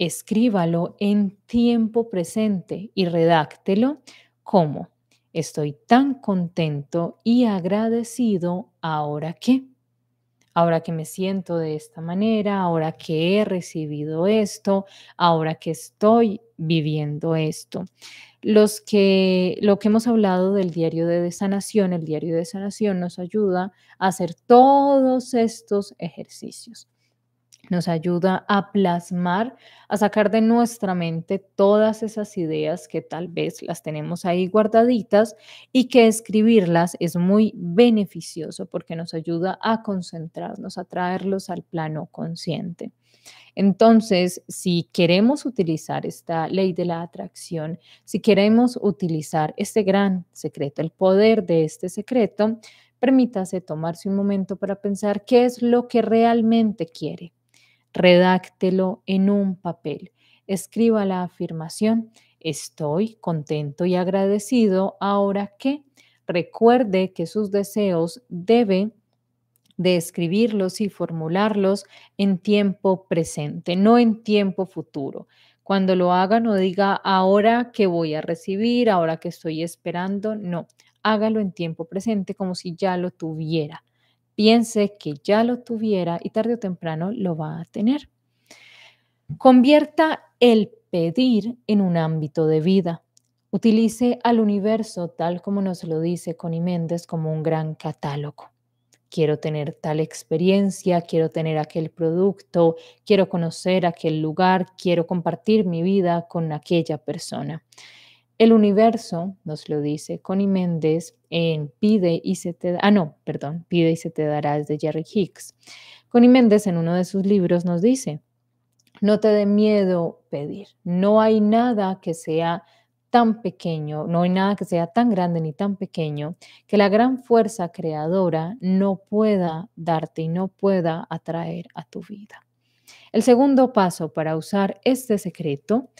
Escríbalo en tiempo presente y redáctelo como estoy tan contento y agradecido ahora que ahora que me siento de esta manera, ahora que he recibido esto, ahora que estoy viviendo esto. Los que, lo que hemos hablado del diario de sanación, el diario de sanación nos ayuda a hacer todos estos ejercicios nos ayuda a plasmar, a sacar de nuestra mente todas esas ideas que tal vez las tenemos ahí guardaditas y que escribirlas es muy beneficioso porque nos ayuda a concentrarnos, a traerlos al plano consciente. Entonces, si queremos utilizar esta ley de la atracción, si queremos utilizar este gran secreto, el poder de este secreto, permítase tomarse un momento para pensar qué es lo que realmente quiere redáctelo en un papel. Escriba la afirmación, estoy contento y agradecido ahora que recuerde que sus deseos deben de escribirlos y formularlos en tiempo presente, no en tiempo futuro. Cuando lo haga, no diga ahora que voy a recibir, ahora que estoy esperando, no, hágalo en tiempo presente como si ya lo tuviera piense que ya lo tuviera y tarde o temprano lo va a tener. Convierta el pedir en un ámbito de vida. Utilice al universo, tal como nos lo dice Connie Méndez, como un gran catálogo. Quiero tener tal experiencia, quiero tener aquel producto, quiero conocer aquel lugar, quiero compartir mi vida con aquella persona. El universo, nos lo dice Connie Méndez en Pide y se te... Ah, no, perdón, Pide y se te dará de Jerry Hicks. Connie Méndez en uno de sus libros nos dice, no te dé miedo pedir, no hay nada que sea tan pequeño, no hay nada que sea tan grande ni tan pequeño, que la gran fuerza creadora no pueda darte y no pueda atraer a tu vida. El segundo paso para usar este secreto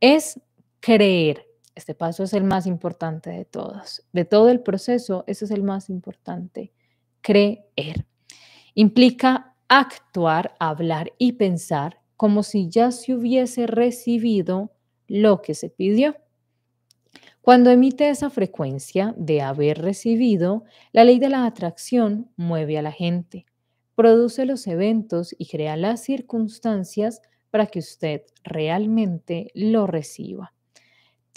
es creer, este paso es el más importante de todos. De todo el proceso, ese es el más importante. Creer. Implica actuar, hablar y pensar como si ya se hubiese recibido lo que se pidió. Cuando emite esa frecuencia de haber recibido, la ley de la atracción mueve a la gente, produce los eventos y crea las circunstancias para que usted realmente lo reciba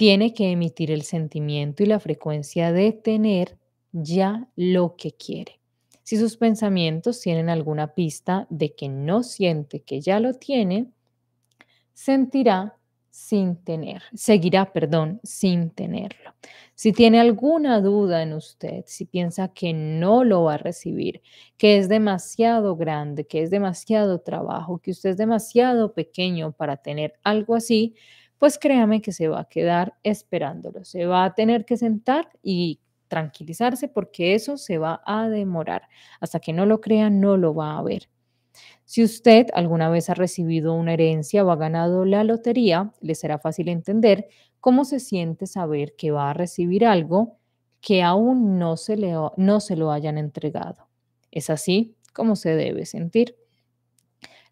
tiene que emitir el sentimiento y la frecuencia de tener ya lo que quiere. Si sus pensamientos tienen alguna pista de que no siente que ya lo tiene, sentirá sin tener, seguirá, perdón, sin tenerlo. Si tiene alguna duda en usted, si piensa que no lo va a recibir, que es demasiado grande, que es demasiado trabajo, que usted es demasiado pequeño para tener algo así, pues créame que se va a quedar esperándolo, se va a tener que sentar y tranquilizarse porque eso se va a demorar. Hasta que no lo crea, no lo va a ver. Si usted alguna vez ha recibido una herencia o ha ganado la lotería, le será fácil entender cómo se siente saber que va a recibir algo que aún no se, le, no se lo hayan entregado. Es así como se debe sentir.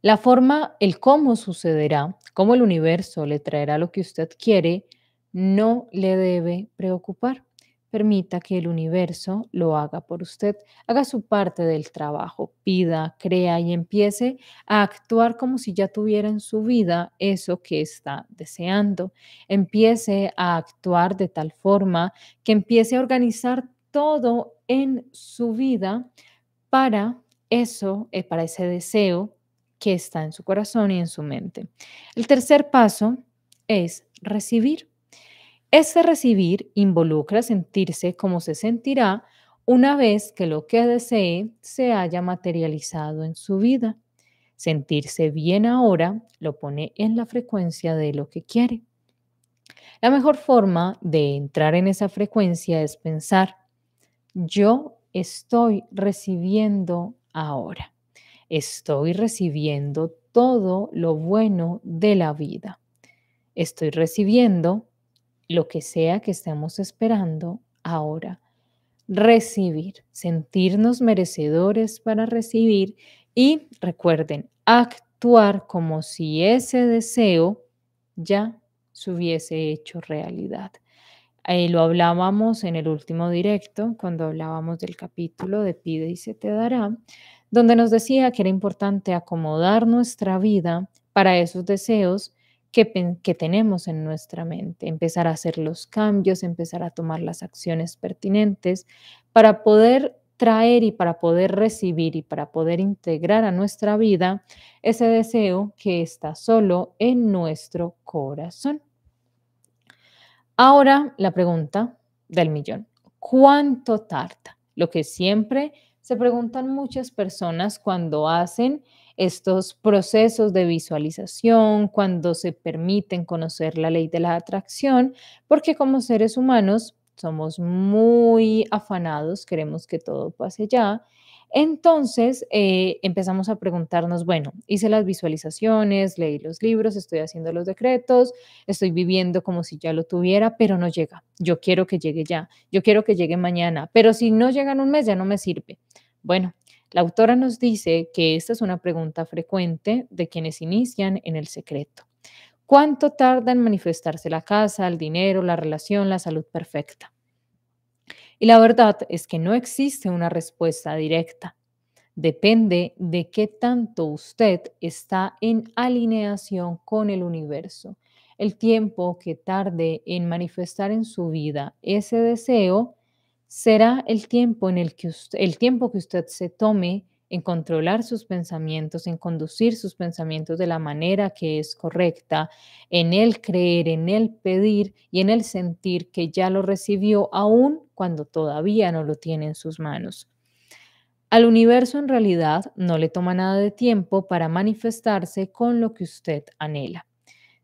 La forma, el cómo sucederá, cómo el universo le traerá lo que usted quiere, no le debe preocupar. Permita que el universo lo haga por usted, haga su parte del trabajo, pida, crea y empiece a actuar como si ya tuviera en su vida eso que está deseando. Empiece a actuar de tal forma que empiece a organizar todo en su vida para eso, eh, para ese deseo que está en su corazón y en su mente. El tercer paso es recibir. Ese recibir involucra sentirse como se sentirá una vez que lo que desee se haya materializado en su vida. Sentirse bien ahora lo pone en la frecuencia de lo que quiere. La mejor forma de entrar en esa frecuencia es pensar, yo estoy recibiendo ahora. Estoy recibiendo todo lo bueno de la vida. Estoy recibiendo lo que sea que estemos esperando ahora. Recibir, sentirnos merecedores para recibir y recuerden, actuar como si ese deseo ya se hubiese hecho realidad. Ahí eh, lo hablábamos en el último directo, cuando hablábamos del capítulo de Pide y se te dará, donde nos decía que era importante acomodar nuestra vida para esos deseos que, tenemos en nuestra mente, empezar a hacer los cambios, empezar a tomar las acciones pertinentes para poder traer y para poder recibir y para poder integrar a nuestra vida ese deseo que está solo en nuestro corazón. Ahora la pregunta del millón. ¿Cuánto tarda? Lo que siempre se preguntan muchas personas cuando hacen estos procesos de visualización, cuando se permiten conocer la ley de la atracción, porque como seres humanos somos muy afanados, queremos que todo pase ya, entonces eh, empezamos a preguntarnos, bueno, hice las visualizaciones, leí los libros, estoy haciendo los decretos, estoy viviendo como si ya lo tuviera, pero no llega. Yo quiero que llegue ya, yo quiero que llegue mañana, pero si no llega en un mes ya no me sirve. Bueno, la autora nos dice que esta es una pregunta frecuente de quienes inician en el secreto. ¿Cuánto tarda en manifestarse la casa, el dinero, la relación, la salud perfecta? Y la verdad es que no existe una respuesta directa. Depende de qué tanto usted está en alineación con el universo. El tiempo que tarde en manifestar en su vida ese deseo será el tiempo en el que usted, el tiempo que usted se tome en controlar sus pensamientos, en conducir sus pensamientos de la manera que es correcta, en el creer, en el pedir y en el sentir que ya lo recibió aún cuando todavía no lo tiene en sus manos. Al universo en realidad no le toma nada de tiempo para manifestarse con lo que usted anhela.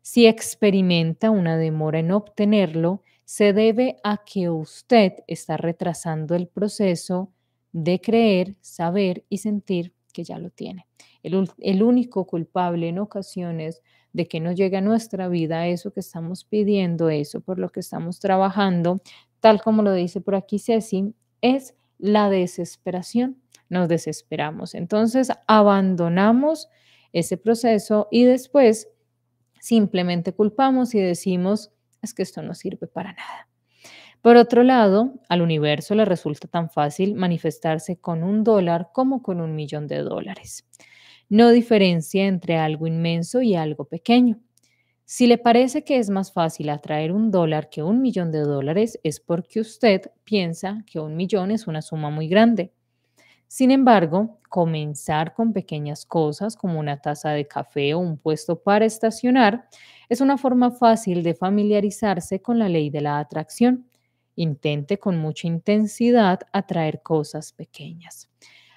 Si experimenta una demora en obtenerlo, se debe a que usted está retrasando el proceso de creer, saber y sentir que ya lo tiene. El, único culpable en ocasiones de que no llegue a nuestra vida eso que estamos pidiendo, eso por lo que estamos trabajando, tal como lo dice por aquí Ceci, es la desesperación. Nos desesperamos. Entonces abandonamos ese proceso y después simplemente culpamos y decimos, es que esto no sirve para nada. Por otro lado, al universo le resulta tan fácil manifestarse con un dólar como con un millón de dólares. No diferencia entre algo inmenso y algo pequeño. Si le parece que es más fácil atraer un dólar que un millón de dólares es porque usted piensa que un millón es una suma muy grande. Sin embargo, comenzar con pequeñas cosas como una taza de café o un puesto para estacionar es una forma fácil de familiarizarse con la ley de la atracción Intente con mucha intensidad atraer cosas pequeñas.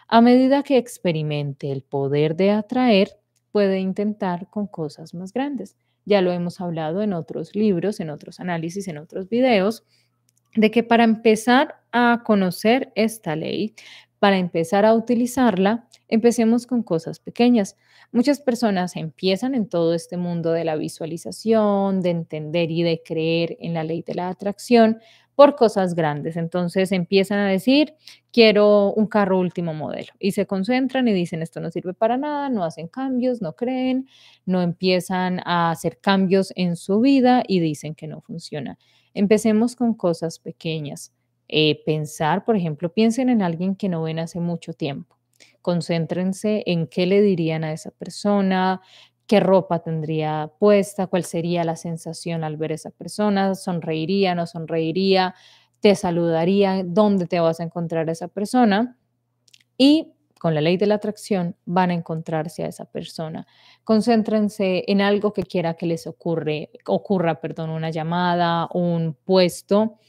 A medida que experimente el poder de atraer, puede intentar con cosas más grandes. Ya lo hemos hablado en otros libros, en otros análisis, en otros videos, de que para empezar a conocer esta ley, para empezar a utilizarla, empecemos con cosas pequeñas. Muchas personas empiezan en todo este mundo de la visualización, de entender y de creer en la ley de la atracción por cosas grandes. Entonces empiezan a decir, quiero un carro último modelo. Y se concentran y dicen, esto no sirve para nada, no hacen cambios, no creen, no empiezan a hacer cambios en su vida y dicen que no funciona. Empecemos con cosas pequeñas. Eh, pensar, por ejemplo, piensen en alguien que no ven hace mucho tiempo. Concéntrense en qué le dirían a esa persona, qué ropa tendría puesta, cuál sería la sensación al ver a esa persona, sonreiría, no sonreiría, te saludaría, dónde te vas a encontrar a esa persona. Y con la ley de la atracción van a encontrarse a esa persona. Concéntrense en algo que quiera que les ocurre, ocurra, perdón, una llamada, un puesto,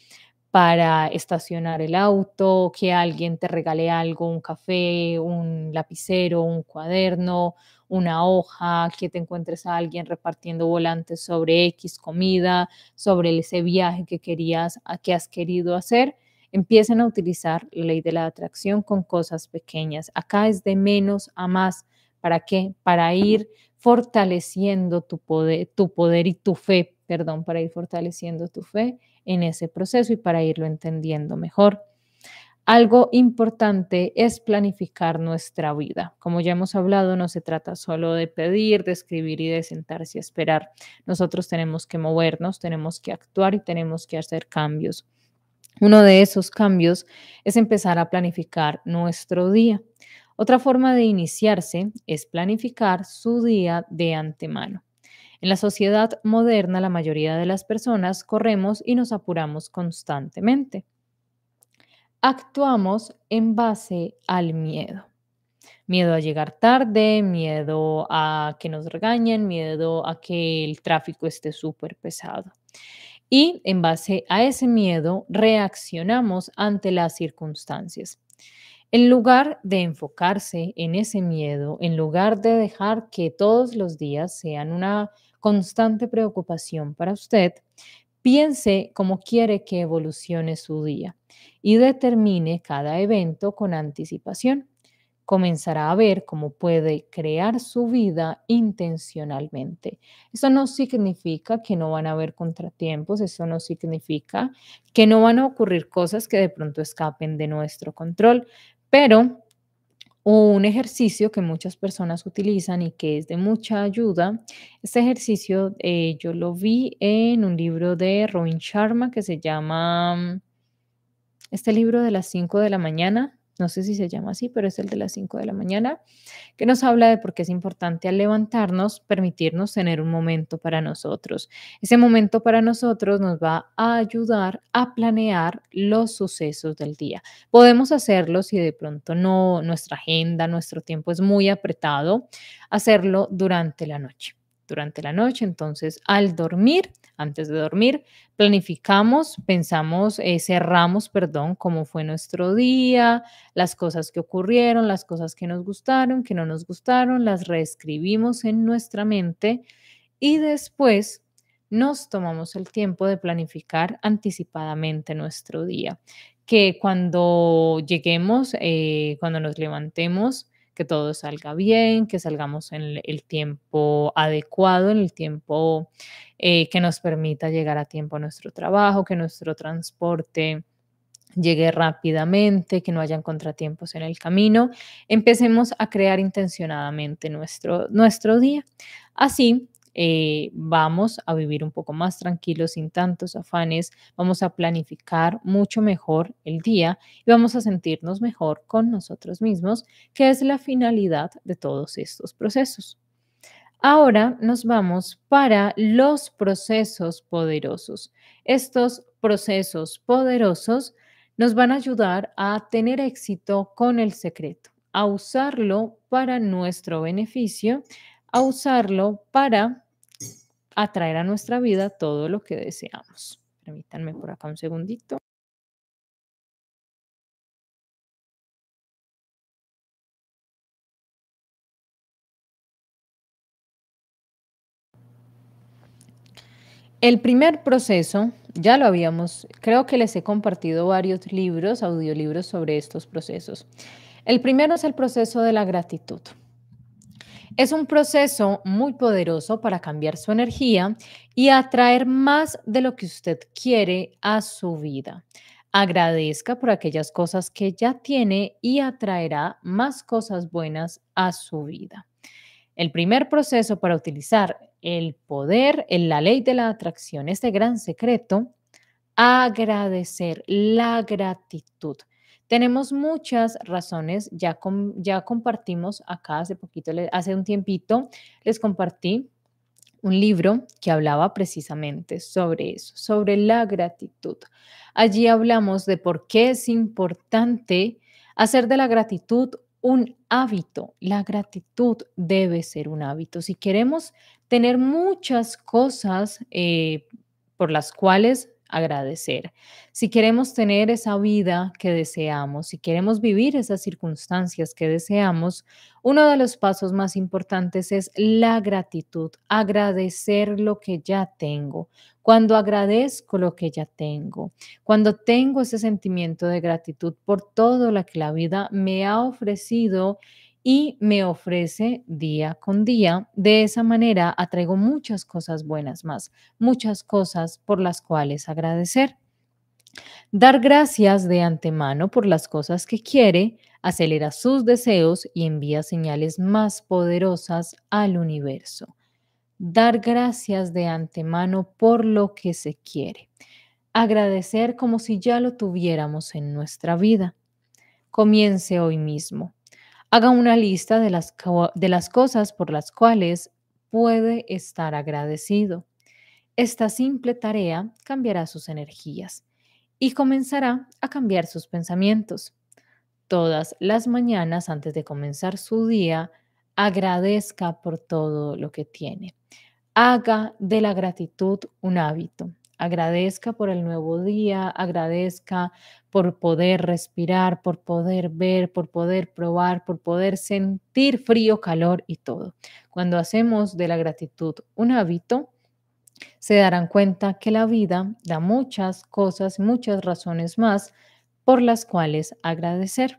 para estacionar el auto, que alguien te regale algo, un café, un lapicero, un cuaderno, una hoja, que te encuentres a alguien repartiendo volantes sobre X comida, sobre ese viaje que querías, que has querido hacer. Empiecen a utilizar la ley de la atracción con cosas pequeñas. Acá es de menos a más. ¿Para qué? Para ir fortaleciendo tu poder, tu poder y tu fe, perdón, para ir fortaleciendo tu fe en ese proceso y para irlo entendiendo mejor. Algo importante es planificar nuestra vida. Como ya hemos hablado, no se trata solo de pedir, de escribir y de sentarse a esperar. Nosotros tenemos que movernos, tenemos que actuar y tenemos que hacer cambios. Uno de esos cambios es empezar a planificar nuestro día. Otra forma de iniciarse es planificar su día de antemano. En la sociedad moderna, la mayoría de las personas corremos y nos apuramos constantemente. Actuamos en base al miedo. Miedo a llegar tarde, miedo a que nos regañen, miedo a que el tráfico esté súper pesado. Y en base a ese miedo reaccionamos ante las circunstancias. En lugar de enfocarse en ese miedo, en lugar de dejar que todos los días sean una constante preocupación para usted, piense cómo quiere que evolucione su día y determine cada evento con anticipación. Comenzará a ver cómo puede crear su vida intencionalmente. Eso no significa que no van a haber contratiempos, eso no significa que no van a ocurrir cosas que de pronto escapen de nuestro control, pero un ejercicio que muchas personas utilizan y que es de mucha ayuda. Este ejercicio eh, yo lo vi en un libro de Robin Sharma que se llama, mm, este libro de las 5 de la mañana, no sé si se llama así, pero es el de las 5 de la mañana, que nos habla de por qué es importante al levantarnos permitirnos tener un momento para nosotros. Ese momento para nosotros nos va a ayudar a planear los sucesos del día. Podemos hacerlo si de pronto no, nuestra agenda, nuestro tiempo es muy apretado, hacerlo durante la noche durante la noche. Entonces, al dormir, antes de dormir, planificamos, pensamos, eh, cerramos, perdón, cómo fue nuestro día, las cosas que ocurrieron, las cosas que nos gustaron, que no nos gustaron, las reescribimos en nuestra mente y después nos tomamos el tiempo de planificar anticipadamente nuestro día. Que cuando lleguemos, eh, cuando nos levantemos, que todo salga bien, que salgamos en el tiempo adecuado, en el tiempo eh, que nos permita llegar a tiempo a nuestro trabajo, que nuestro transporte llegue rápidamente, que no hayan contratiempos en el camino. Empecemos a crear intencionadamente nuestro, nuestro día. Así eh, vamos a vivir un poco más tranquilos, sin tantos afanes, vamos a planificar mucho mejor el día y vamos a sentirnos mejor con nosotros mismos, que es la finalidad de todos estos procesos. Ahora nos vamos para los procesos poderosos. Estos procesos poderosos nos van a ayudar a tener éxito con el secreto, a usarlo para nuestro beneficio, a usarlo para atraer a nuestra vida todo lo que deseamos. Permítanme por acá un segundito. El primer proceso, ya lo habíamos, creo que les he compartido varios libros, audiolibros sobre estos procesos. El primero es el proceso de la gratitud. Es un proceso muy poderoso para cambiar su energía y atraer más de lo que usted quiere a su vida. Agradezca por aquellas cosas que ya tiene y atraerá más cosas buenas a su vida. El primer proceso para utilizar el poder en la ley de la atracción, este gran secreto, agradecer la gratitud. Tenemos muchas razones, ya, ya compartimos acá hace poquito, hace un tiempito les compartí un libro que hablaba precisamente sobre eso, sobre la gratitud. Allí hablamos de por qué es importante hacer de la gratitud un hábito. La gratitud debe ser un hábito. Si queremos tener muchas cosas eh, por las cuales agradecer. Si queremos tener esa vida que deseamos, si queremos vivir esas circunstancias que deseamos, uno de los pasos más importantes es la gratitud, agradecer lo que ya tengo. Cuando agradezco lo que ya tengo, cuando tengo ese sentimiento de gratitud por todo lo que la vida me ha ofrecido, y me ofrece día con día. De esa manera atraigo muchas cosas buenas más, muchas cosas por las cuales agradecer. Dar gracias de antemano por las cosas que quiere acelera sus deseos y envía señales más poderosas al universo. Dar gracias de antemano por lo que se quiere. Agradecer como si ya lo tuviéramos en nuestra vida. Comience hoy mismo. Haga una lista de las, de las cosas por las cuales puede estar agradecido. Esta simple tarea cambiará sus energías y comenzará a cambiar sus pensamientos. Todas las mañanas antes de comenzar su día, agradezca por todo lo que tiene. Haga de la gratitud un hábito. Agradezca por el nuevo día, agradezca por poder respirar, por poder ver, por poder probar, por poder sentir frío, calor y todo. Cuando hacemos de la gratitud un hábito, se darán cuenta que la vida da muchas cosas, muchas razones más por las cuales agradecer.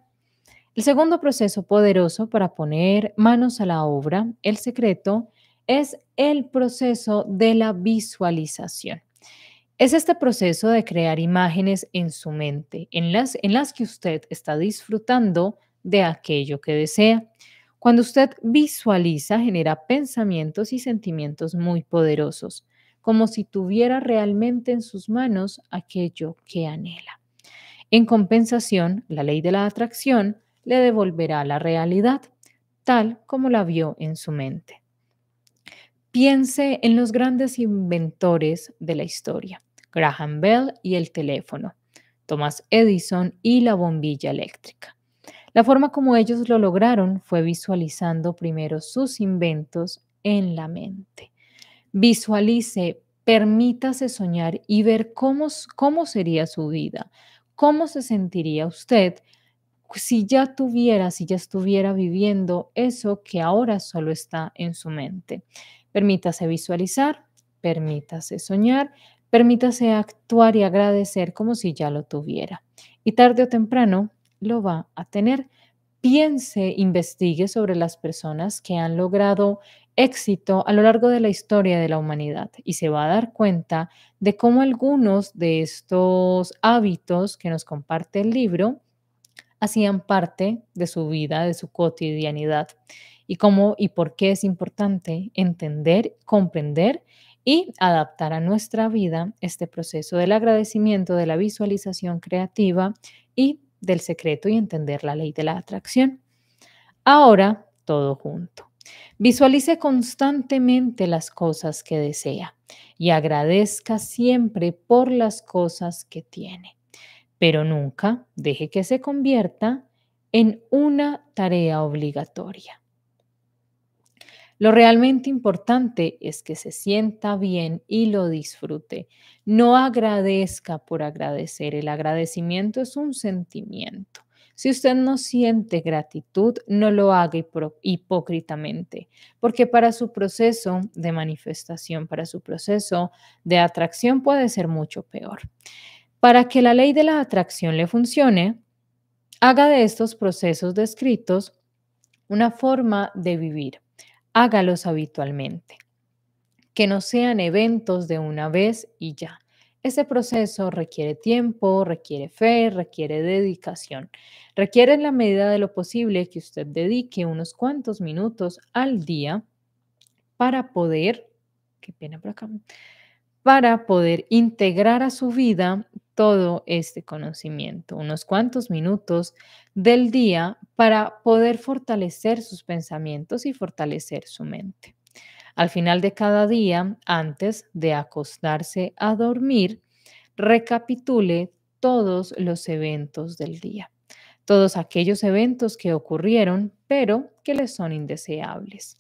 El segundo proceso poderoso para poner manos a la obra, el secreto, es el proceso de la visualización. Es este proceso de crear imágenes en su mente, en las, en las que usted está disfrutando de aquello que desea. Cuando usted visualiza, genera pensamientos y sentimientos muy poderosos, como si tuviera realmente en sus manos aquello que anhela. En compensación, la ley de la atracción le devolverá la realidad, tal como la vio en su mente. Piense en los grandes inventores de la historia. Graham Bell y el teléfono, Thomas Edison y la bombilla eléctrica. La forma como ellos lo lograron fue visualizando primero sus inventos en la mente. Visualice, permítase soñar y ver cómo, cómo sería su vida, cómo se sentiría usted si ya tuviera, si ya estuviera viviendo eso que ahora solo está en su mente. Permítase visualizar, permítase soñar, Permítase actuar y agradecer como si ya lo tuviera. Y tarde o temprano lo va a tener. Piense, investigue sobre las personas que han logrado éxito a lo largo de la historia de la humanidad y se va a dar cuenta de cómo algunos de estos hábitos que nos comparte el libro hacían parte de su vida, de su cotidianidad y cómo y por qué es importante entender, comprender y adaptar a nuestra vida este proceso del agradecimiento, de la visualización creativa y del secreto y entender la ley de la atracción. Ahora, todo junto. Visualice constantemente las cosas que desea y agradezca siempre por las cosas que tiene, pero nunca deje que se convierta en una tarea obligatoria. Lo realmente importante es que se sienta bien y lo disfrute. No agradezca por agradecer. El agradecimiento es un sentimiento. Si usted no siente gratitud, no lo haga hipócritamente, porque para su proceso de manifestación, para su proceso de atracción puede ser mucho peor. Para que la ley de la atracción le funcione, haga de estos procesos descritos una forma de vivir hágalos habitualmente. Que no sean eventos de una vez y ya. Ese proceso requiere tiempo, requiere fe, requiere dedicación. Requiere en la medida de lo posible que usted dedique unos cuantos minutos al día para poder, acá, para poder integrar a su vida todo este conocimiento, unos cuantos minutos del día para poder fortalecer sus pensamientos y fortalecer su mente. Al final de cada día, antes de acostarse a dormir, recapitule todos los eventos del día, todos aquellos eventos que ocurrieron, pero que le son indeseables.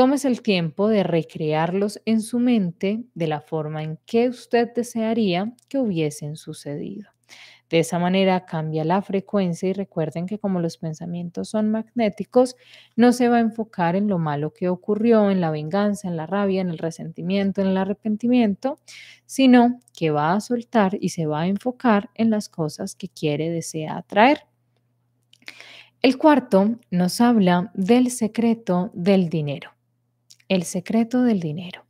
Tómese el tiempo de recrearlos en su mente de la forma en que usted desearía que hubiesen sucedido. De esa manera cambia la frecuencia y recuerden que como los pensamientos son magnéticos, no se va a enfocar en lo malo que ocurrió, en la venganza, en la rabia, en el resentimiento, en el arrepentimiento, sino que va a soltar y se va a enfocar en las cosas que quiere, desea atraer. El cuarto nos habla del secreto del dinero. El secreto del dinero.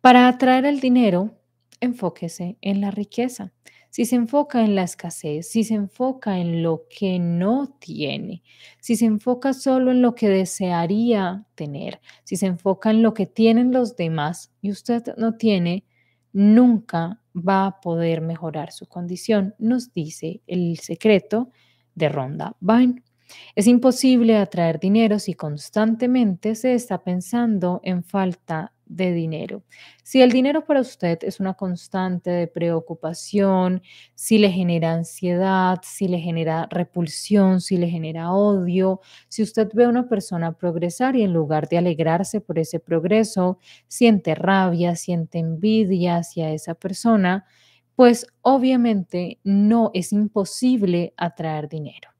Para atraer el dinero, enfóquese en la riqueza. Si se enfoca en la escasez, si se enfoca en lo que no tiene, si se enfoca solo en lo que desearía tener, si se enfoca en lo que tienen los demás y usted no tiene, nunca va a poder mejorar su condición, nos dice el secreto de Ronda Vine. Es imposible atraer dinero si constantemente se está pensando en falta de dinero. Si el dinero para usted es una constante de preocupación, si le genera ansiedad, si le genera repulsión, si le genera odio, si usted ve a una persona progresar y en lugar de alegrarse por ese progreso, siente rabia, siente envidia hacia esa persona, pues obviamente no es imposible atraer dinero.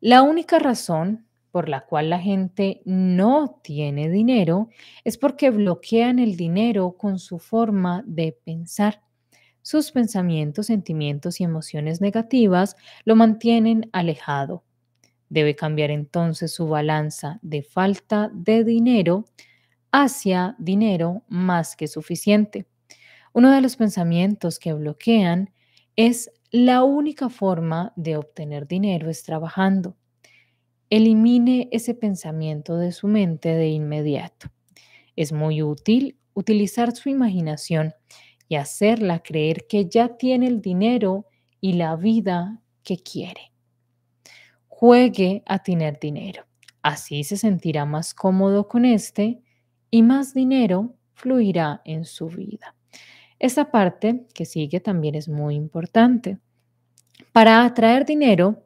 La única razón por la cual la gente no tiene dinero es porque bloquean el dinero con su forma de pensar. Sus pensamientos, sentimientos y emociones negativas lo mantienen alejado. Debe cambiar entonces su balanza de falta de dinero hacia dinero más que suficiente. Uno de los pensamientos que bloquean es la única forma de obtener dinero es trabajando. Elimine ese pensamiento de su mente de inmediato. Es muy útil utilizar su imaginación y hacerla creer que ya tiene el dinero y la vida que quiere. Juegue a tener dinero. Así se sentirá más cómodo con este y más dinero fluirá en su vida. Esta parte que sigue también es muy importante. Para atraer dinero,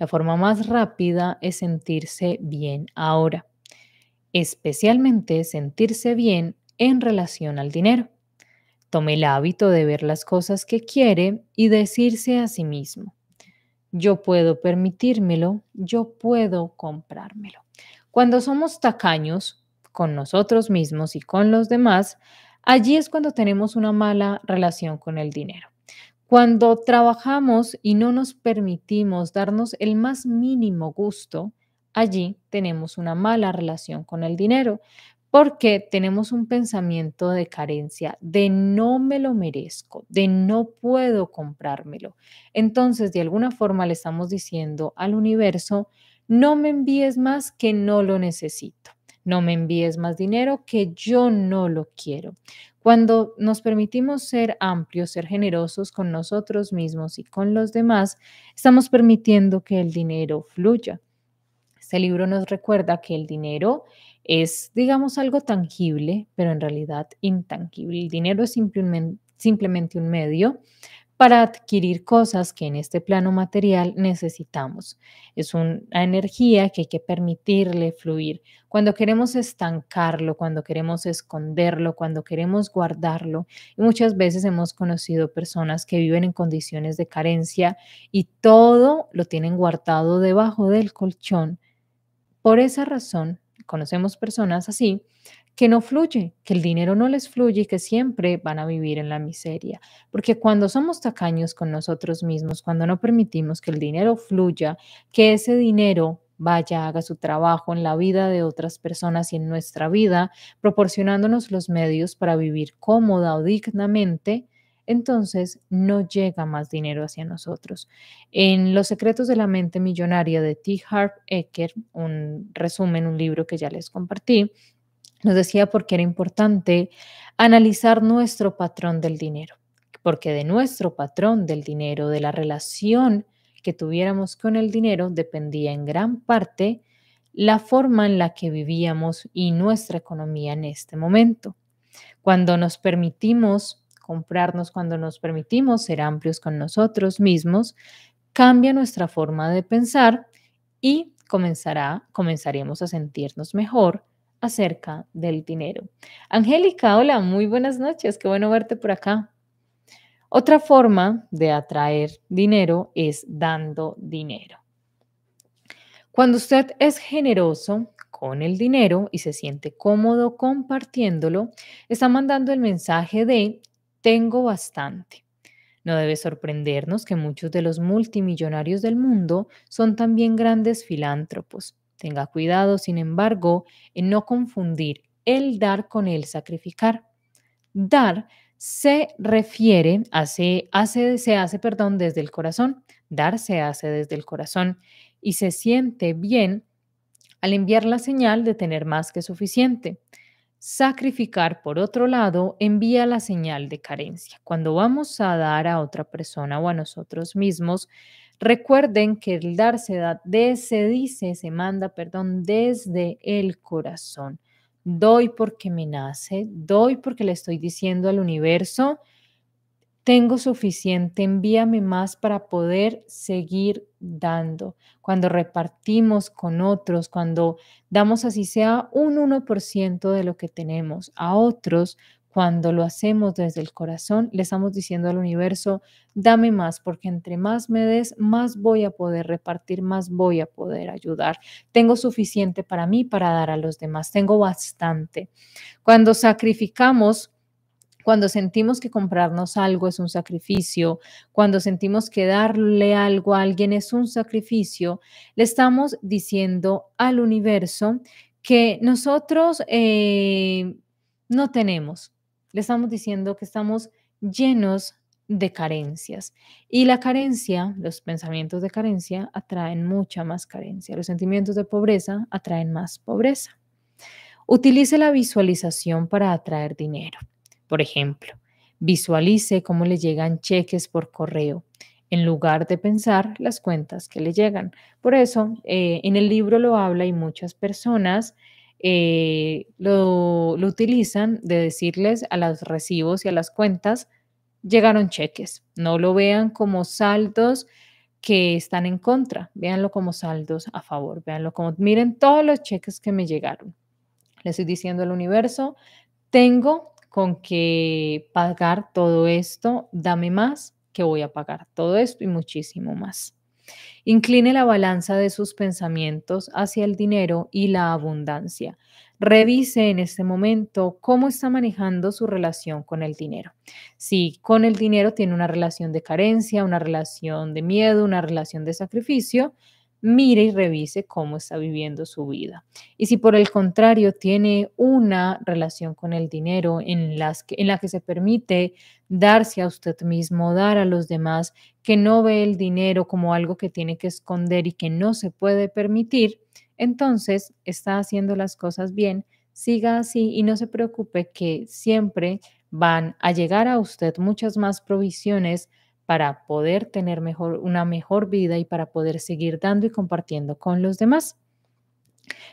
la forma más rápida es sentirse bien ahora, especialmente sentirse bien en relación al dinero. Tome el hábito de ver las cosas que quiere y decirse a sí mismo, yo puedo permitírmelo, yo puedo comprármelo. Cuando somos tacaños con nosotros mismos y con los demás, Allí es cuando tenemos una mala relación con el dinero. Cuando trabajamos y no nos permitimos darnos el más mínimo gusto, allí tenemos una mala relación con el dinero porque tenemos un pensamiento de carencia, de no me lo merezco, de no puedo comprármelo. Entonces, de alguna forma le estamos diciendo al universo, no me envíes más que no lo necesito no me envíes más dinero que yo no lo quiero. Cuando nos permitimos ser amplios, ser generosos con nosotros mismos y con los demás, estamos permitiendo que el dinero fluya. Este libro nos recuerda que el dinero es, digamos, algo tangible, pero en realidad intangible. El dinero es simplemente, un medio para adquirir cosas que en este plano material necesitamos. Es una energía que hay que permitirle fluir. Cuando queremos estancarlo, cuando queremos esconderlo, cuando queremos guardarlo, y muchas veces hemos conocido personas que viven en condiciones de carencia y todo lo tienen guardado debajo del colchón. Por esa razón, conocemos personas así que no fluye, que el dinero no les fluye y que siempre van a vivir en la miseria. Porque cuando somos tacaños con nosotros mismos, cuando no permitimos que el dinero fluya, que ese dinero vaya, haga su trabajo en la vida de otras personas y en nuestra vida, proporcionándonos los medios para vivir cómoda o dignamente, entonces no llega más dinero hacia nosotros. En Los secretos de la mente millonaria de T. Harv Eker, un resumen, un libro que ya les compartí, nos decía porque era importante analizar nuestro patrón del dinero, porque de nuestro patrón del dinero, de la relación que tuviéramos con el dinero, dependía en gran parte la forma en la que vivíamos y nuestra economía en este momento. Cuando nos permitimos comprarnos, cuando nos permitimos ser amplios con nosotros mismos, cambia nuestra forma de pensar y comenzará, comenzaremos a sentirnos mejor acerca del dinero. Angélica, hola, muy buenas noches, qué bueno verte por acá. Otra forma de atraer dinero es dando dinero. Cuando usted es generoso con el dinero y se siente cómodo compartiéndolo, está mandando el mensaje de tengo bastante. No debe sorprendernos que muchos de los multimillonarios del mundo son también grandes filántropos. Tenga cuidado, sin embargo, en no confundir el dar con el sacrificar. Dar se refiere, hace, hace, se hace, perdón, desde el corazón. Dar se hace desde el corazón y se siente bien al enviar la señal de tener más que suficiente. Sacrificar, por otro lado, envía la señal de carencia. Cuando vamos a dar a otra persona o a nosotros mismos, Recuerden que el dar se da, se dice, se manda, perdón, desde el corazón. Doy porque me nace, doy porque le estoy diciendo al universo, tengo suficiente, envíame más para poder seguir dando. Cuando repartimos con otros, cuando damos así sea un 1% de lo que tenemos a otros, cuando lo hacemos desde el corazón, le estamos diciendo al universo, dame más, porque entre más me des, más voy a poder repartir, más voy a poder ayudar. Tengo suficiente para mí, para dar a los demás, tengo bastante. Cuando sacrificamos, cuando sentimos que comprarnos algo es un sacrificio, cuando sentimos que darle algo a alguien es un sacrificio, le estamos diciendo al universo que nosotros eh, no tenemos, le estamos diciendo que estamos llenos de carencias. Y la carencia, los pensamientos de carencia, atraen mucha más carencia. Los sentimientos de pobreza atraen más pobreza. Utilice la visualización para atraer dinero. Por ejemplo, visualice cómo le llegan cheques por correo en lugar de pensar las cuentas que le llegan. Por eso, eh, en el libro lo habla y muchas personas eh, lo, lo utilizan de decirles a los recibos y a las cuentas, llegaron cheques, no lo vean como saldos que están en contra, véanlo como saldos a favor, véanlo como, miren todos los cheques que me llegaron. les estoy diciendo al universo, tengo con que pagar todo esto, dame más que voy a pagar todo esto y muchísimo más. Incline la balanza de sus pensamientos hacia el dinero y la abundancia. Revise en este momento cómo está manejando su relación con el dinero. Si con el dinero tiene una relación de carencia, una relación de miedo, una relación de sacrificio, mire y revise cómo está viviendo su vida. Y si por el contrario tiene una relación con el dinero en, las que, en la que se permite darse a usted mismo, dar a los demás, que no ve el dinero como algo que tiene que esconder y que no se puede permitir, entonces está haciendo las cosas bien, siga así y no se preocupe que siempre van a llegar a usted muchas más provisiones para poder tener mejor, una mejor vida y para poder seguir dando y compartiendo con los demás.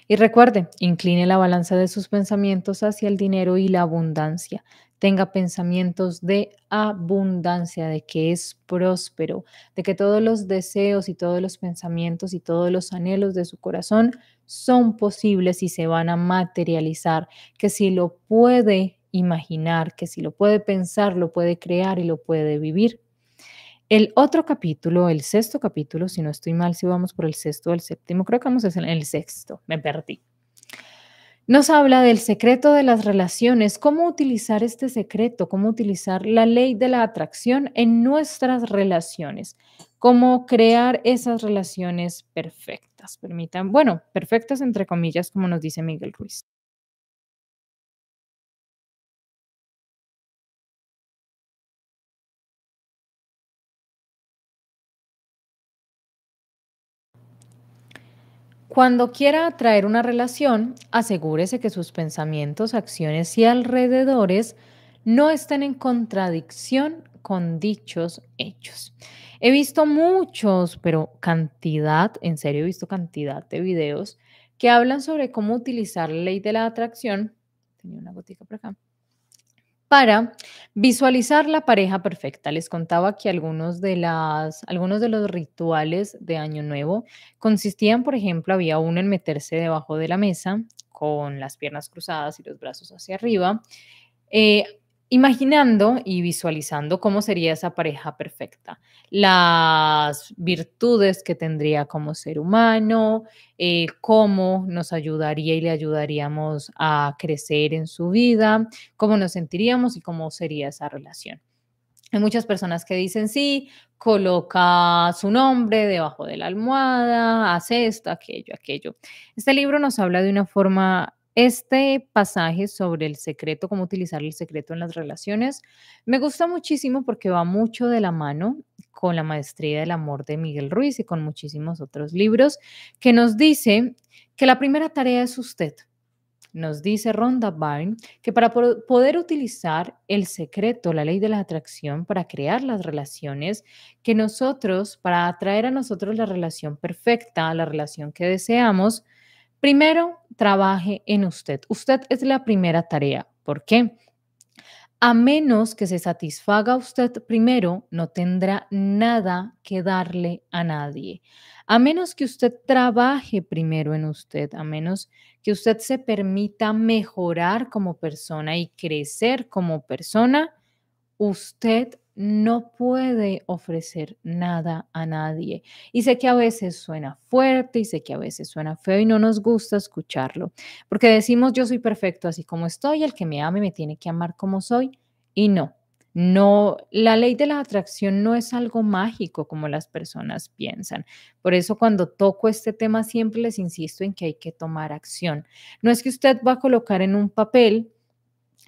Y recuerde, incline la balanza de sus pensamientos hacia el dinero y la abundancia. Tenga pensamientos de abundancia, de que es próspero, de que todos los deseos y todos los pensamientos y todos los anhelos de su corazón son posibles y se van a materializar, que si lo puede imaginar, que si lo puede pensar, lo puede crear y lo puede vivir. El otro capítulo, el sexto capítulo, si no estoy mal, si vamos por el sexto o el séptimo, creo que vamos en el sexto, me perdí. Nos habla del secreto de las relaciones, cómo utilizar este secreto, cómo utilizar la ley de la atracción en nuestras relaciones, cómo crear esas relaciones perfectas, permitan, bueno, perfectas entre comillas, como nos dice Miguel Ruiz. Cuando quiera atraer una relación, asegúrese que sus pensamientos, acciones y alrededores no estén en contradicción con dichos hechos. He visto muchos, pero cantidad, en serio he visto cantidad de videos que hablan sobre cómo utilizar la ley de la atracción. Tenía una botica por acá para visualizar la pareja perfecta. Les contaba que algunos de, los rituales de Año Nuevo consistían, por ejemplo, había uno en meterse debajo de la mesa con las piernas cruzadas y los brazos hacia arriba. Eh, imaginando y visualizando cómo sería esa pareja perfecta, las virtudes que tendría como ser humano, eh, cómo nos ayudaría y le ayudaríamos a crecer en su vida, cómo nos sentiríamos y cómo sería esa relación. Hay muchas personas que dicen sí, coloca su nombre debajo de la almohada, hace esto, aquello, aquello. Este libro nos habla de una forma este pasaje sobre el secreto, cómo utilizar el secreto en las relaciones, me gusta muchísimo porque va mucho de la mano con la maestría del amor de Miguel Ruiz y con muchísimos otros libros, que nos dice que la primera tarea es usted. Nos dice Rhonda Byrne que para poder utilizar el secreto, la ley de la atracción, para crear las relaciones, que nosotros, para atraer a nosotros la relación perfecta, la relación que deseamos, Primero, trabaje en usted. Usted es la primera tarea. ¿Por qué? A menos que se satisfaga usted primero, no tendrá nada que darle a nadie. A menos que usted trabaje primero en usted, a menos que usted se permita mejorar como persona y crecer como persona, usted no puede ofrecer nada a nadie. Y sé que a veces suena fuerte y sé que a veces suena feo y no nos gusta escucharlo, porque decimos yo soy perfecto así como estoy, el que me ame me tiene que amar como soy y no. No, la ley de la atracción no es algo mágico como las personas piensan. Por eso cuando toco este tema siempre les insisto en que hay que tomar acción. No es que usted va a colocar en un papel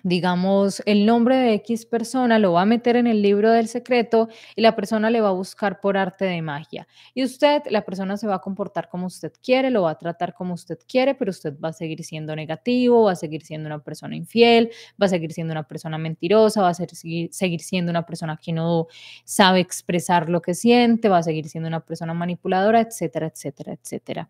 digamos, el nombre de X persona, lo va a meter en el libro del secreto y la persona le va a buscar por arte de magia. Y usted, la persona se va a comportar como usted quiere, lo va a tratar como usted quiere, pero usted va a seguir siendo negativo, va a seguir siendo una persona infiel, va a seguir siendo una persona mentirosa, va a seguir, seguir siendo una persona que no sabe expresar lo que siente, va a seguir siendo una persona manipuladora, etcétera, etcétera, etcétera.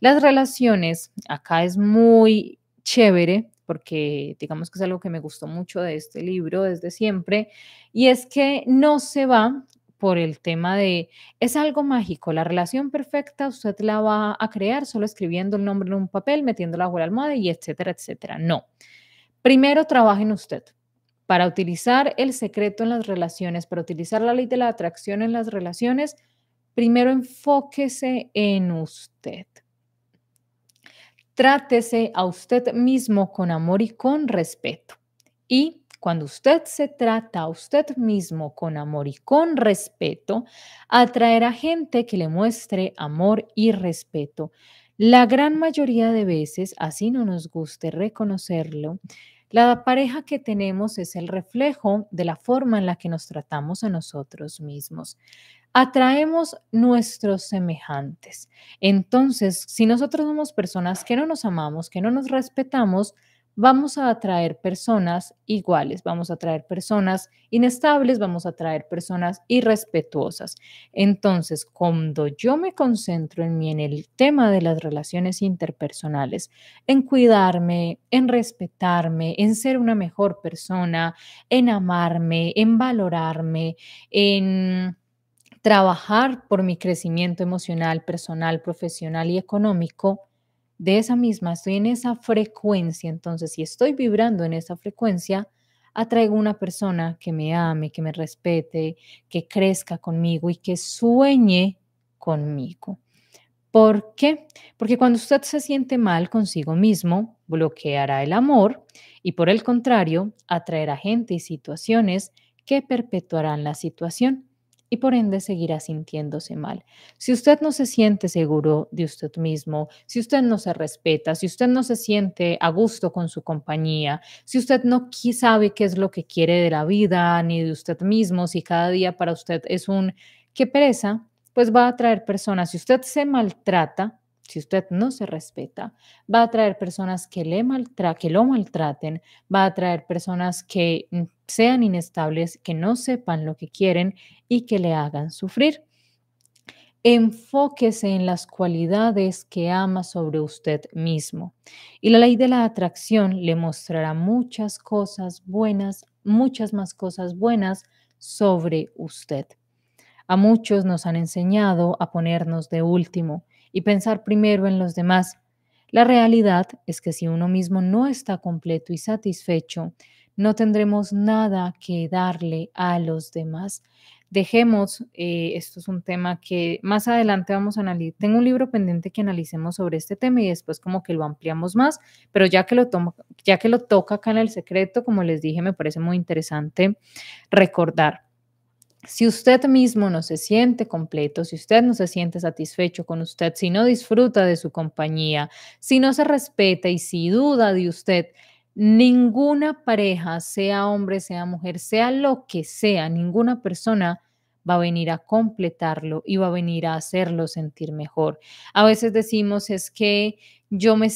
Las relaciones, acá es muy chévere porque digamos que es algo que me gustó mucho de este libro desde siempre, y es que no se va por el tema de, es algo mágico, la relación perfecta usted la va a crear solo escribiendo el nombre en un papel, metiéndola bajo la almohada y etcétera, etcétera. No. Primero trabaje en usted, para utilizar el secreto en las relaciones, para utilizar la ley de la atracción en las relaciones, primero enfóquese en usted. Trátese a usted mismo con amor y con respeto. Y cuando usted se trata a usted mismo con amor y con respeto, atraerá gente que le muestre amor y respeto. La gran mayoría de veces, así no nos guste reconocerlo, la pareja que tenemos es el reflejo de la forma en la que nos tratamos a nosotros mismos atraemos nuestros semejantes. Entonces, si nosotros somos personas que no nos amamos, que no nos respetamos, vamos a atraer personas iguales, vamos a atraer personas inestables, vamos a atraer personas irrespetuosas. Entonces, cuando yo me concentro en mí, en el tema de las relaciones interpersonales, en cuidarme, en respetarme, en ser una mejor persona, en amarme, en valorarme, en trabajar por mi crecimiento emocional, personal, profesional y económico, de esa misma, estoy en esa frecuencia. Entonces, si estoy vibrando en esa frecuencia, atraigo una persona que me ame, que me respete, que crezca conmigo y que sueñe conmigo. ¿Por qué? Porque cuando usted se siente mal consigo mismo, bloqueará el amor y por el contrario, atraerá gente y situaciones que perpetuarán la situación y por ende seguirá sintiéndose mal. Si usted no se siente seguro de usted mismo, si usted no se respeta, si usted no se siente a gusto con su compañía, si usted no sabe qué es lo que quiere de la vida ni de usted mismo, si cada día para usted es un qué pereza, pues va a atraer personas. Si usted se maltrata, si usted no se respeta, va a atraer personas que, le lo maltraten, va a atraer personas que mm, sean inestables, que no sepan lo que quieren y que le hagan sufrir. Enfóquese en las cualidades que ama sobre usted mismo. Y la ley de la atracción le mostrará muchas cosas buenas, muchas más cosas buenas sobre usted. A muchos nos han enseñado a ponernos de último y pensar primero en los demás. La realidad es que si uno mismo no está completo y satisfecho, no tendremos nada que darle a los demás. Dejemos, eh, esto es un tema que más adelante vamos a analizar. Tengo un libro pendiente que analicemos sobre este tema y después como que lo ampliamos más, pero ya que lo, ya que lo toca acá en el secreto, como les dije, me parece muy interesante recordar. Si usted mismo no se siente completo, si usted no se siente satisfecho con usted, si no disfruta de su compañía, si no se respeta y si duda de usted, ninguna pareja, sea hombre, sea mujer, sea lo que sea, ninguna persona va a venir a completarlo y va a venir a hacerlo sentir mejor. A veces decimos es que yo me,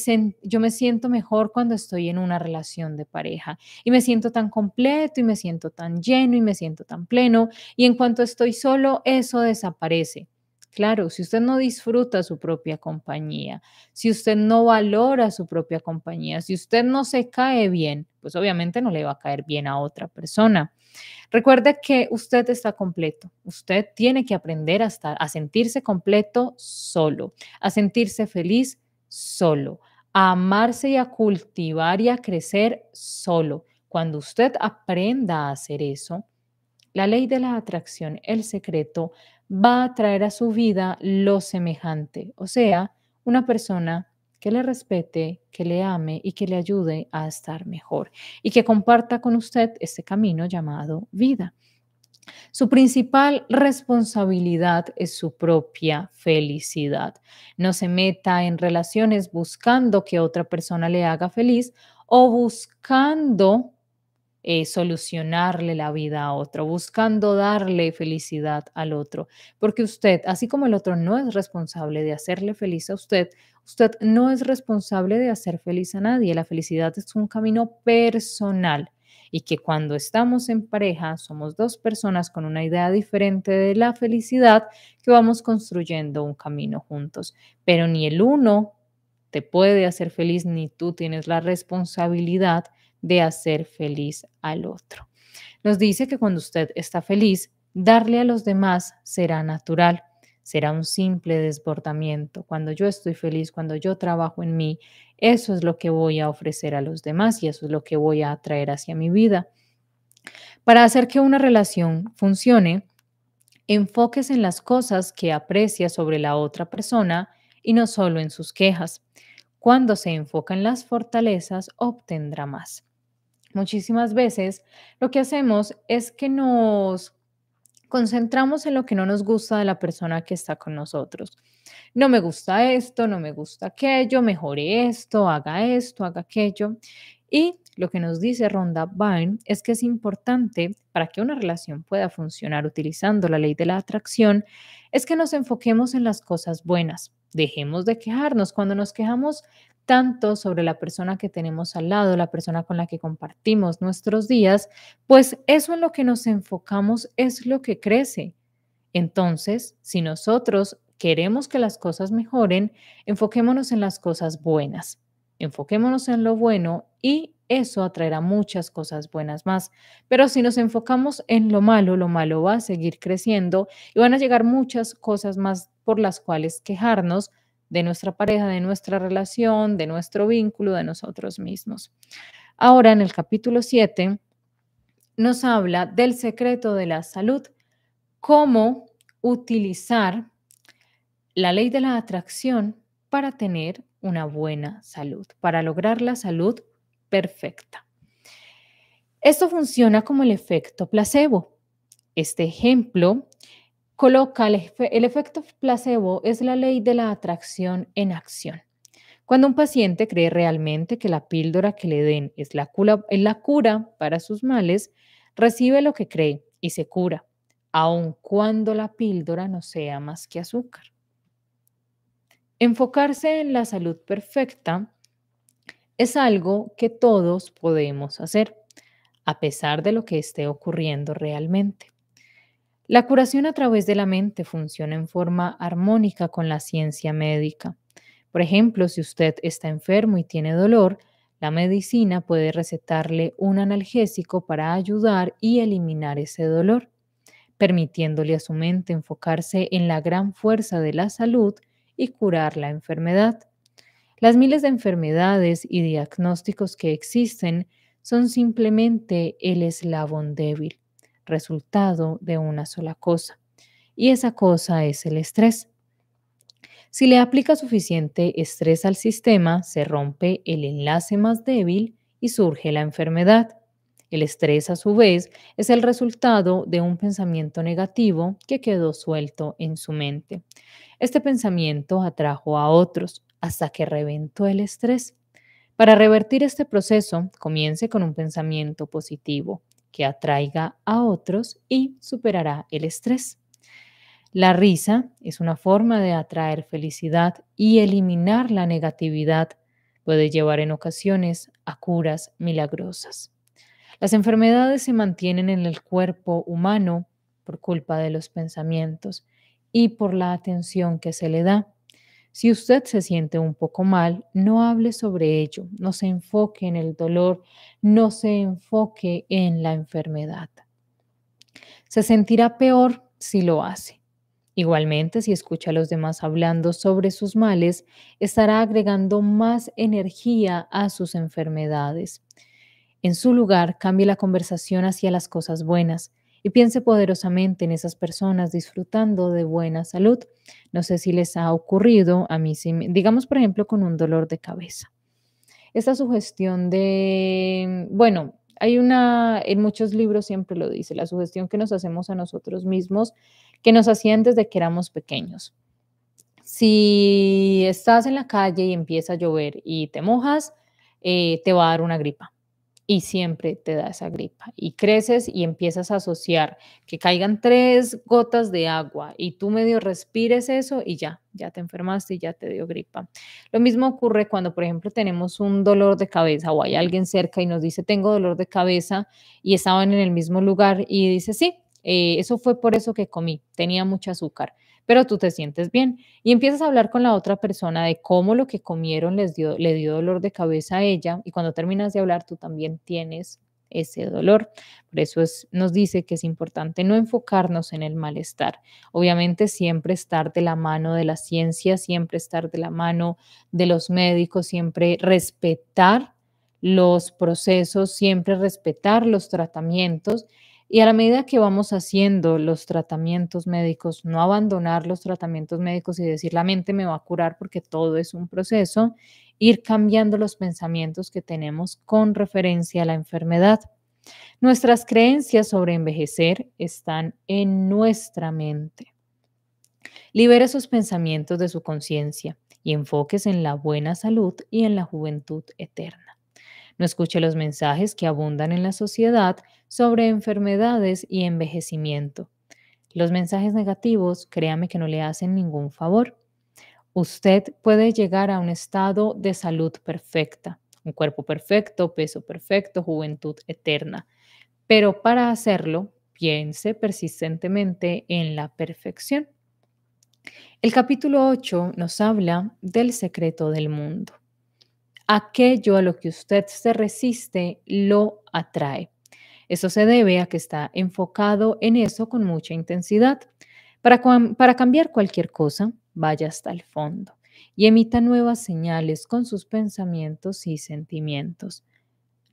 yo me siento mejor cuando estoy en una relación de pareja y me siento tan completo y me siento tan lleno y me siento tan pleno y en cuanto estoy solo eso desaparece. Claro, si usted no disfruta su propia compañía, si usted no valora su propia compañía, si usted no se cae bien, pues obviamente no le va a caer bien a otra persona. Recuerde que usted está completo. Usted tiene que aprender a estar, a sentirse completo solo, a sentirse feliz solo, a amarse y a cultivar y a crecer solo. Cuando usted aprenda a hacer eso, la ley de la atracción, el secreto, va a traer a su vida lo semejante, o sea, una persona que le respete, que le ame y que le ayude a estar mejor y que comparta con usted este camino llamado vida. Su principal responsabilidad es su propia felicidad. No se meta en relaciones buscando que otra persona le haga feliz o buscando eh, solucionarle la vida a otro, buscando darle felicidad al otro, porque usted, así como el otro no es responsable de hacerle feliz a usted, usted no es responsable de hacer feliz a nadie. La felicidad es un camino personal y que cuando estamos en pareja somos dos personas con una idea diferente de la felicidad que vamos construyendo un camino juntos. Pero ni el uno te puede hacer feliz ni tú tienes la responsabilidad de hacer feliz al otro. Nos dice que cuando usted está feliz, darle a los demás será natural, será un simple desbordamiento. Cuando yo estoy feliz, cuando yo trabajo en mí, eso es lo que voy a ofrecer a los demás y eso es lo que voy a atraer hacia mi vida. Para hacer que una relación funcione, enfoques en las cosas que aprecia sobre la otra persona y no solo en sus quejas. Cuando se enfoca en las fortalezas, obtendrá más muchísimas veces lo que hacemos es que nos concentramos en lo que no nos gusta de la persona que está con nosotros. No me gusta esto, no me gusta aquello, mejore esto, haga esto, haga aquello. Y lo que nos dice Ronda Byrne es que es importante para que una relación pueda funcionar utilizando la ley de la atracción, es que nos enfoquemos en las cosas buenas. Dejemos de quejarnos. Cuando nos quejamos tanto sobre la persona que tenemos al lado, la persona con la que compartimos nuestros días, pues eso en lo que nos enfocamos es lo que crece. Entonces, si nosotros queremos que las cosas mejoren, enfoquémonos en las cosas buenas, enfoquémonos en lo bueno y eso atraerá muchas cosas buenas más. Pero si nos enfocamos en lo malo, lo malo va a seguir creciendo y van a llegar muchas cosas más por las cuales quejarnos de nuestra pareja, de nuestra relación, de nuestro vínculo, de nosotros mismos. Ahora, en el capítulo 7, nos habla del secreto de la salud, cómo utilizar la ley de la atracción para tener una buena salud, para lograr la salud perfecta. Esto funciona como el efecto placebo. Este ejemplo coloca el, efecto placebo es la ley de la atracción en acción. Cuando un paciente cree realmente que la píldora que le den es la cura para sus males, recibe lo que cree y se cura, aun cuando la píldora no sea más que azúcar. Enfocarse en la salud perfecta es algo que todos podemos hacer, a pesar de lo que esté ocurriendo realmente. La curación a través de la mente funciona en forma armónica con la ciencia médica. Por ejemplo, si usted está enfermo y tiene dolor, la medicina puede recetarle un analgésico para ayudar y eliminar ese dolor, permitiéndole a su mente enfocarse en la gran fuerza de la salud y curar la enfermedad. Las miles de enfermedades y diagnósticos que existen son simplemente el eslabón débil resultado de una sola cosa. Y esa cosa es el estrés. Si le aplica suficiente estrés al sistema, se rompe el enlace más débil y surge la enfermedad. El estrés, a su vez, es el resultado de un pensamiento negativo que quedó suelto en su mente. Este pensamiento atrajo a otros hasta que reventó el estrés. Para revertir este proceso, comience con un pensamiento positivo que atraiga a otros y superará el estrés. La risa es una forma de atraer felicidad y eliminar la negatividad puede llevar en ocasiones a curas milagrosas. Las enfermedades se mantienen en el cuerpo humano por culpa de los pensamientos y por la atención que se le da. Si usted se siente un poco mal, no hable sobre ello, no se enfoque en el dolor, no se enfoque en la enfermedad. Se sentirá peor si lo hace. Igualmente, si escucha a los demás hablando sobre sus males, estará agregando más energía a sus enfermedades. En su lugar, cambie la conversación hacia las cosas buenas y piense poderosamente en esas personas disfrutando de buena salud no sé si les ha ocurrido, a mí digamos por ejemplo con un dolor de cabeza. Esta sugestión de, bueno, hay una, en muchos libros siempre lo dice, la sugestión que nos hacemos a nosotros mismos, que nos hacían desde que éramos pequeños. Si estás en la calle y empieza a llover y te mojas, eh, te va a dar una gripa y siempre te da esa gripa. Y creces y empiezas a asociar que caigan tres gotas de agua y tú medio respires eso y ya, ya te enfermaste y ya te dio gripa. Lo mismo ocurre cuando, por ejemplo, tenemos un dolor de cabeza o hay alguien cerca y nos dice, tengo dolor de cabeza y estaban en el mismo lugar y dice, sí, eh, eso fue por eso que comí, tenía mucho azúcar pero tú te sientes bien y empiezas a hablar con la otra persona de cómo lo que comieron les dio, le dio dolor de cabeza a ella y cuando terminas de hablar tú también tienes ese dolor. Por eso nos dice que es importante no enfocarnos en el malestar. Obviamente siempre estar de la mano de la ciencia, siempre estar de la mano de los médicos, siempre respetar los procesos, siempre respetar los tratamientos y a la medida que vamos haciendo los tratamientos médicos, no abandonar los tratamientos médicos y decir la mente me va a curar porque todo es un proceso, ir cambiando los pensamientos que tenemos con referencia a la enfermedad. Nuestras creencias sobre envejecer están en nuestra mente. Libere esos pensamientos de su conciencia y enfoques en la buena salud y en la juventud eterna. No escuche los mensajes que abundan en la sociedad sobre enfermedades y envejecimiento. Los mensajes negativos, créame que no le hacen ningún favor. Usted puede llegar a un estado de salud perfecta, un cuerpo perfecto, peso perfecto, juventud eterna. Pero para hacerlo, piense persistentemente en la perfección. El capítulo 8 nos habla del secreto del mundo aquello a lo que usted se resiste lo atrae. Eso se debe a que está enfocado en eso con mucha intensidad. Para, cambiar cualquier cosa, vaya hasta el fondo y emita nuevas señales con sus pensamientos y sentimientos.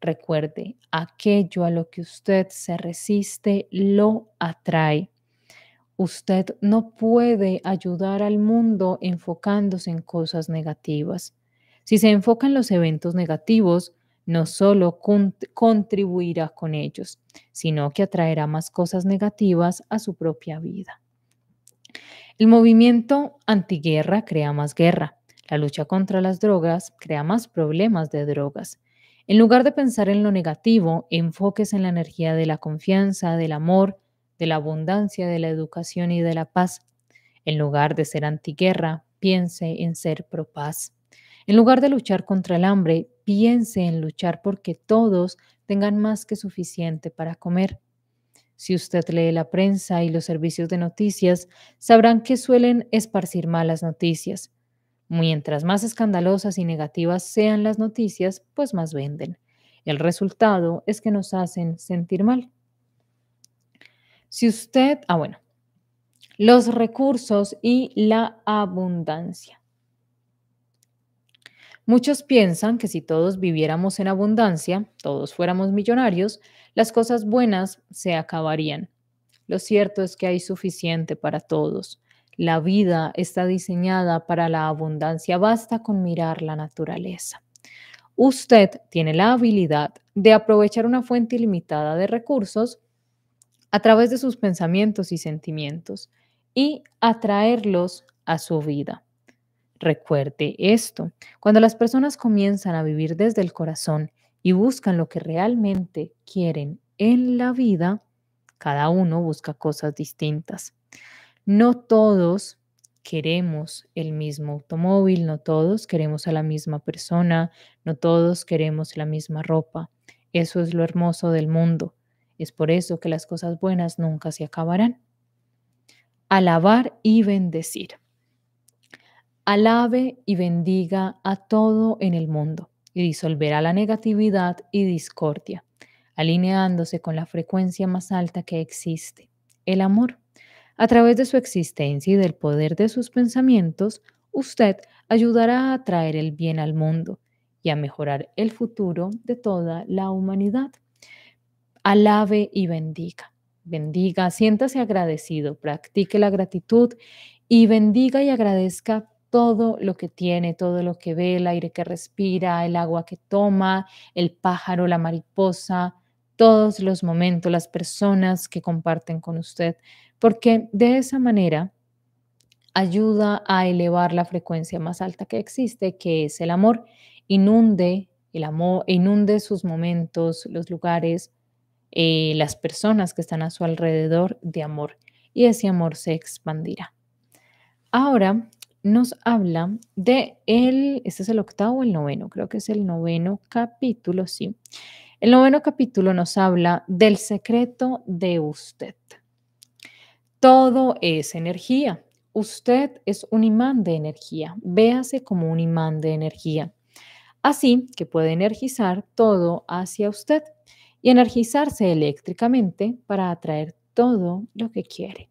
Recuerde, aquello a lo que usted se resiste lo atrae. Usted no puede ayudar al mundo enfocándose en cosas negativas. Si se enfoca en los eventos negativos, no solo contribuirá con ellos, sino que atraerá más cosas negativas a su propia vida. El movimiento antiguerra crea más guerra. La lucha contra las drogas crea más problemas de drogas. En lugar de pensar en lo negativo, enfoques en la energía de la confianza, del amor, de la abundancia, de la educación y de la paz. En lugar de ser antiguerra, piense en ser propaz. En lugar de luchar contra el hambre, piense en luchar porque todos tengan más que suficiente para comer. Si usted lee la prensa y los servicios de noticias, sabrán que suelen esparcir malas noticias. Mientras más escandalosas y negativas sean las noticias, pues más venden. El resultado es que nos hacen sentir mal. Si usted, ah bueno, los recursos y la abundancia. Muchos piensan que si todos viviéramos en abundancia, todos fuéramos millonarios, las cosas buenas se acabarían. Lo cierto es que hay suficiente para todos. La vida está diseñada para la abundancia, basta con mirar la naturaleza. Usted tiene la habilidad de aprovechar una fuente ilimitada de recursos a través de sus pensamientos y sentimientos y atraerlos a su vida. Recuerde esto, cuando las personas comienzan a vivir desde el corazón y buscan lo que realmente quieren en la vida, cada uno busca cosas distintas. No todos queremos el mismo automóvil, no todos queremos a la misma persona, no todos queremos la misma ropa. Eso es lo hermoso del mundo. Es por eso que las cosas buenas nunca se acabarán. Alabar y bendecir. Alabe y bendiga a todo en el mundo y disolverá la negatividad y discordia, alineándose con la frecuencia más alta que existe, el amor. A través de su existencia y del poder de sus pensamientos, usted ayudará a traer el bien al mundo y a mejorar el futuro de toda la humanidad. Alabe y bendiga. Bendiga, siéntase agradecido, practique la gratitud y bendiga y agradezca todo lo que tiene, todo lo que ve, el aire que respira, el agua que toma, el pájaro, la mariposa, todos los momentos, las personas que comparten con usted, porque de esa manera ayuda a elevar la frecuencia más alta que existe, que es el amor. Inunde el amor, inunde sus momentos, los lugares, eh, las personas que están a su alrededor de amor y ese amor se expandirá. Ahora nos habla de él, este es el octavo o el noveno, creo que es el noveno capítulo, sí. El noveno capítulo nos habla del secreto de usted. Todo es energía. Usted es un imán de energía. Véase como un imán de energía. Así que puede energizar todo hacia usted y energizarse eléctricamente para atraer todo lo que quiere.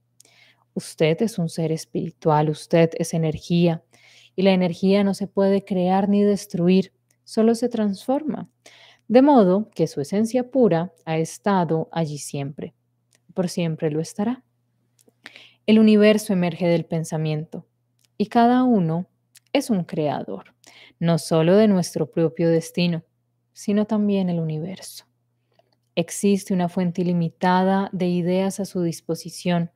Usted es un ser espiritual, usted es energía y la energía no se puede crear ni destruir, solo se transforma. De modo que su esencia pura ha estado allí siempre, por siempre lo estará. El universo emerge del pensamiento y cada uno es un creador, no solo de nuestro propio destino, sino también el universo. Existe una fuente ilimitada de ideas a su disposición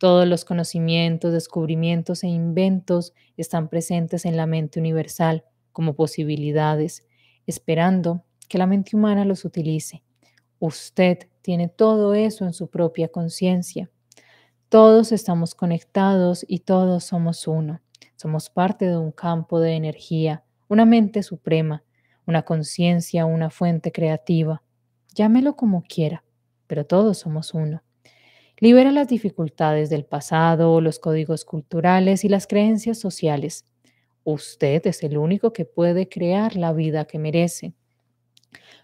todos los conocimientos, descubrimientos e inventos están presentes en la mente universal como posibilidades, esperando que la mente humana los utilice. Usted tiene todo eso en su propia conciencia. Todos estamos conectados y todos somos uno. Somos parte de un campo de energía, una mente suprema, una conciencia, una fuente creativa. Llámelo como quiera, pero todos somos uno. Libera las dificultades del pasado, los códigos culturales y las creencias sociales. Usted es el único que puede crear la vida que merece.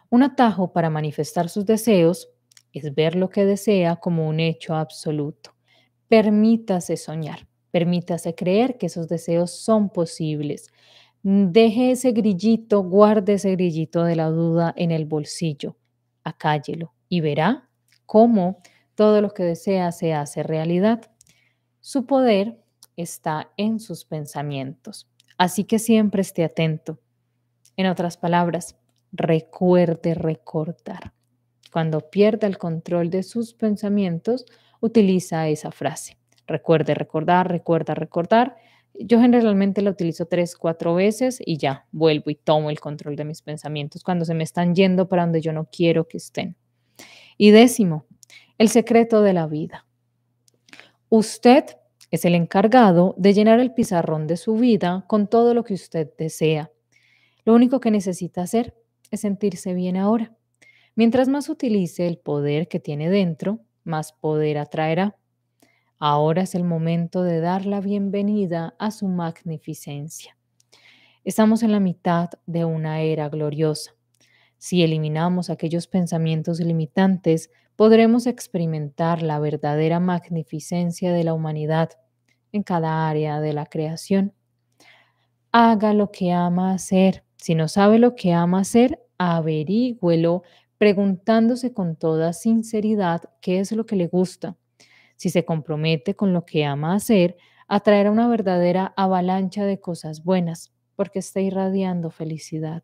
Un atajo para manifestar sus deseos es ver lo que desea como un hecho absoluto. Permítase soñar, permítase creer que esos deseos son posibles. Deje ese grillito, guarde ese grillito de la duda en el bolsillo, acállelo y verá cómo todo lo que desea se hace realidad. Su poder está en sus pensamientos. Así que siempre esté atento. En otras palabras, recuerde recordar. Cuando pierda el control de sus pensamientos, utiliza esa frase. Recuerde recordar, recuerda recordar. Yo generalmente la utilizo tres, cuatro veces y ya vuelvo y tomo el control de mis pensamientos cuando se me están yendo para donde yo no quiero que estén. Y décimo, el secreto de la vida. Usted es el encargado de llenar el pizarrón de su vida con todo lo que usted desea. Lo único que necesita hacer es sentirse bien ahora. Mientras más utilice el poder que tiene dentro, más poder atraerá. Ahora es el momento de dar la bienvenida a su magnificencia. Estamos en la mitad de una era gloriosa. Si eliminamos aquellos pensamientos limitantes, podremos experimentar la verdadera magnificencia de la humanidad en cada área de la creación. Haga lo que ama hacer. Si no sabe lo que ama hacer, averígüelo preguntándose con toda sinceridad qué es lo que le gusta. Si se compromete con lo que ama hacer, atraerá una verdadera avalancha de cosas buenas, porque está irradiando felicidad.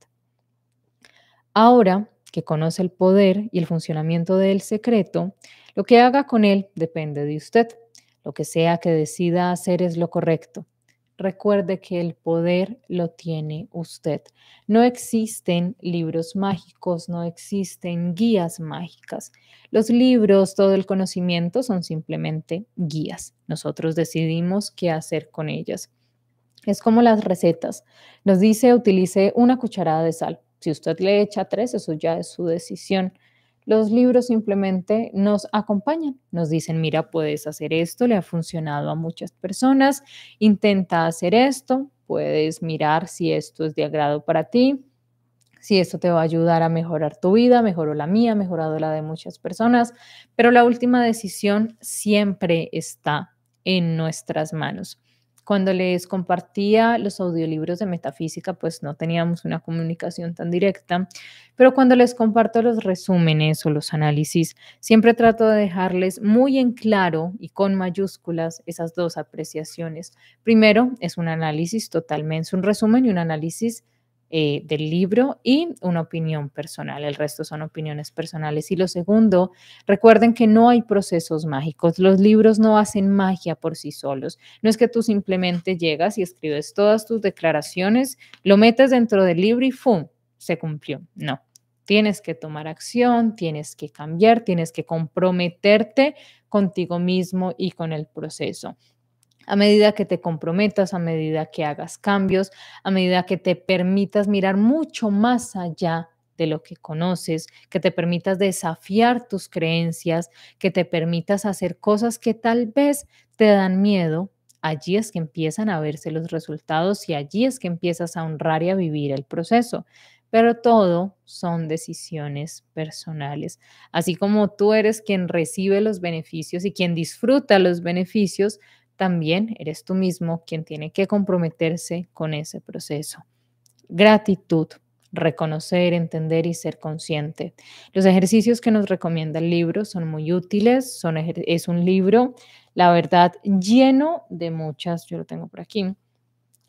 Ahora que conoce el poder y el funcionamiento del secreto, lo que haga con él depende de usted. Lo que sea que decida hacer es lo correcto. Recuerde que el poder lo tiene usted. No existen libros mágicos, no existen guías mágicas. Los libros, todo el conocimiento son simplemente guías. Nosotros decidimos qué hacer con ellas. Es como las recetas. Nos dice utilice una cucharada de sal si usted le echa tres, eso ya es su decisión. Los libros simplemente nos acompañan, nos dicen, mira, puedes hacer esto, le ha funcionado a muchas personas, intenta hacer esto, puedes mirar si esto es de agrado para ti, si esto te va a ayudar a mejorar tu vida, mejoró la mía, mejoró la de muchas personas, pero la última decisión siempre está en nuestras manos. Cuando les compartía los audiolibros de metafísica, pues no teníamos una comunicación tan directa, pero cuando les comparto los resúmenes o los análisis, siempre trato de dejarles muy en claro y con mayúsculas esas dos apreciaciones. Primero, es un análisis totalmente, es un resumen y un análisis eh, del libro y una opinión personal. El resto son opiniones personales. Y lo segundo, recuerden que no hay procesos mágicos. Los libros no hacen magia por sí solos. No es que tú simplemente llegas y escribes todas tus declaraciones, lo metes dentro del libro y ¡fum! Se cumplió. No. Tienes que tomar acción, tienes que cambiar, tienes que comprometerte contigo mismo y con el proceso. A medida que te comprometas, a medida que hagas cambios, a medida que te permitas mirar mucho más allá de lo que conoces, que te permitas desafiar tus creencias, que te permitas hacer cosas que tal vez te dan miedo, allí es que empiezan a verse los resultados y allí es que empiezas a honrar y a vivir el proceso. Pero todo son decisiones personales. Así como tú eres quien recibe los beneficios y quien disfruta los beneficios, también eres tú mismo quien tiene que comprometerse con ese proceso. Gratitud, reconocer, entender y ser consciente. Los ejercicios que nos recomienda el libro son muy útiles, son, es un libro, la verdad, lleno de muchas, yo lo tengo por aquí,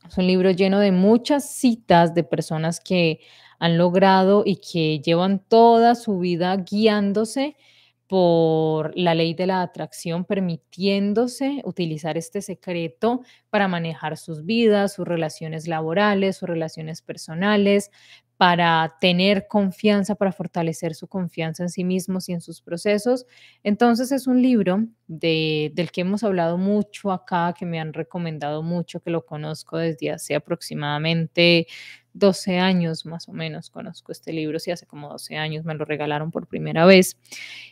es un libro lleno de muchas citas de personas que han logrado y que llevan toda su vida guiándose por la ley de la atracción, permitiéndose utilizar este secreto para manejar sus vidas, sus relaciones laborales, sus relaciones personales, para tener confianza, para fortalecer su confianza en sí mismos y en sus procesos. Entonces es un libro del que hemos hablado mucho acá, que me han recomendado mucho, que lo conozco desde hace aproximadamente 12 años más o menos conozco este libro, sí, hace como 12 años me lo regalaron por primera vez.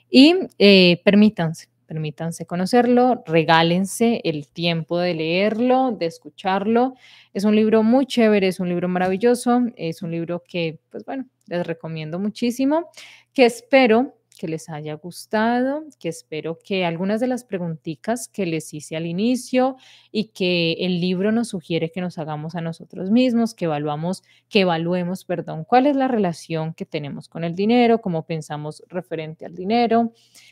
Y eh, permítanse, permítanse conocerlo, regálense el tiempo de leerlo, de escucharlo. Es un libro muy chévere, es un libro maravilloso, es un libro que, pues bueno, les recomiendo muchísimo, que espero que les haya gustado, que espero que algunas de las preguntitas que les hice al inicio y que el libro nos sugiere que nos hagamos a nosotros mismos, que evaluamos, que evaluemos, perdón, cuál es la relación que tenemos con el dinero, cómo pensamos referente al dinero,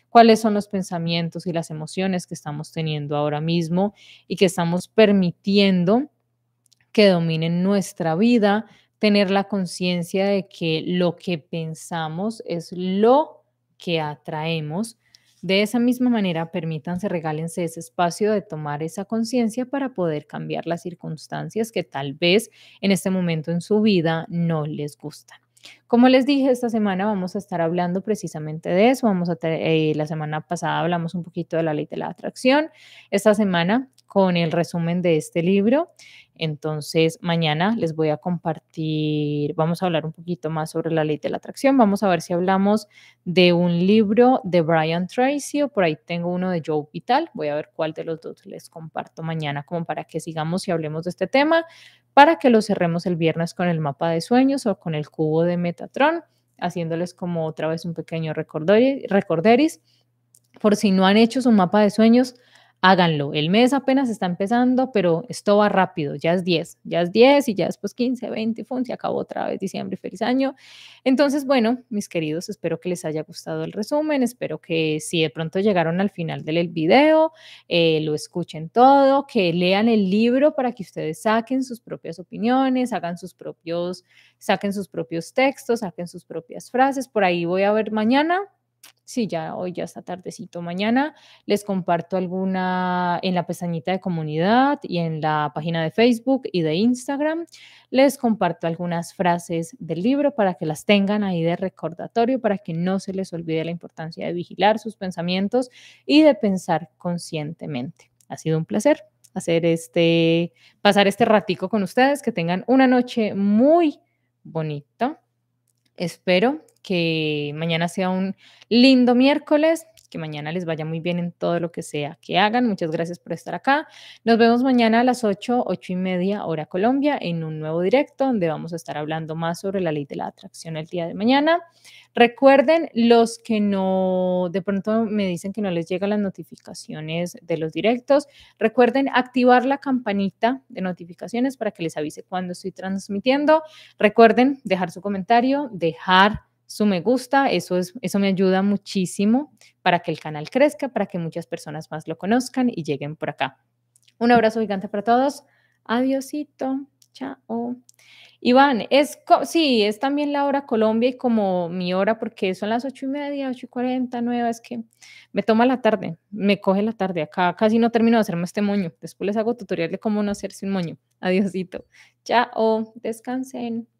cuáles son los pensamientos y las emociones que estamos teniendo ahora mismo y que estamos permitiendo que dominen nuestra vida, tener la conciencia de que lo que pensamos es lo que atraemos. De esa misma manera, permítanse, regálense ese espacio de tomar esa conciencia para poder cambiar las circunstancias que tal vez en este momento en su vida no les gustan. Como les dije, esta semana vamos a estar hablando precisamente de eso. Vamos a eh, la semana pasada hablamos un poquito de la ley de la atracción. Esta semana con el resumen de este libro. Entonces, mañana les voy a compartir, vamos a hablar un poquito más sobre la ley de la atracción. Vamos a ver si hablamos de un libro de Brian Tracy o por ahí tengo uno de Joe Vital. Voy a ver cuál de los dos les comparto mañana como para que sigamos y hablemos de este tema, para que lo cerremos el viernes con el mapa de sueños o con el cubo de Metatron, haciéndoles como otra vez un pequeño recorderis. Por si no han hecho su mapa de sueños, háganlo. El mes apenas está empezando, pero esto va rápido, ya es 10, ya es 10 y ya después 15, 20, fun, se acabó otra vez diciembre, feliz año. Entonces, bueno, mis queridos, espero que les haya gustado el resumen, espero que si de pronto llegaron al final del video, eh, lo escuchen todo, que lean el libro para que ustedes saquen sus propias opiniones, hagan sus propios, saquen sus propios textos, saquen sus propias frases. Por ahí voy a ver mañana sí, ya hoy ya está tardecito, mañana les comparto alguna en la pestañita de comunidad y en la página de Facebook y de Instagram, les comparto algunas frases del libro para que las tengan ahí de recordatorio, para que no se les olvide la importancia de vigilar sus pensamientos y de pensar conscientemente. Ha sido un placer hacer este, pasar este ratico con ustedes, que tengan una noche muy bonita. Espero que mañana sea un lindo miércoles, que mañana les vaya muy bien en todo lo que sea que hagan. Muchas gracias por estar acá. Nos vemos mañana a las 8, 8 y media hora Colombia en un nuevo directo donde vamos a estar hablando más sobre la ley de la atracción el día de mañana. Recuerden los que no, de pronto me dicen que no les llegan las notificaciones de los directos. Recuerden activar la campanita de notificaciones para que les avise cuando estoy transmitiendo. Recuerden dejar su comentario, dejar su me gusta, eso, es, eso me ayuda muchísimo para que el canal crezca, para que muchas personas más lo conozcan y lleguen por acá. Un abrazo gigante para todos. Adiosito. Chao. Iván, es sí, es también la hora Colombia y como mi hora, porque son las ocho y media, ocho y cuarenta, nueve, es que me toma la tarde, me coge la tarde. Acá casi no termino de hacerme este moño. Después les hago tutorial de cómo no hacerse un moño. Adiosito. Chao, descansen.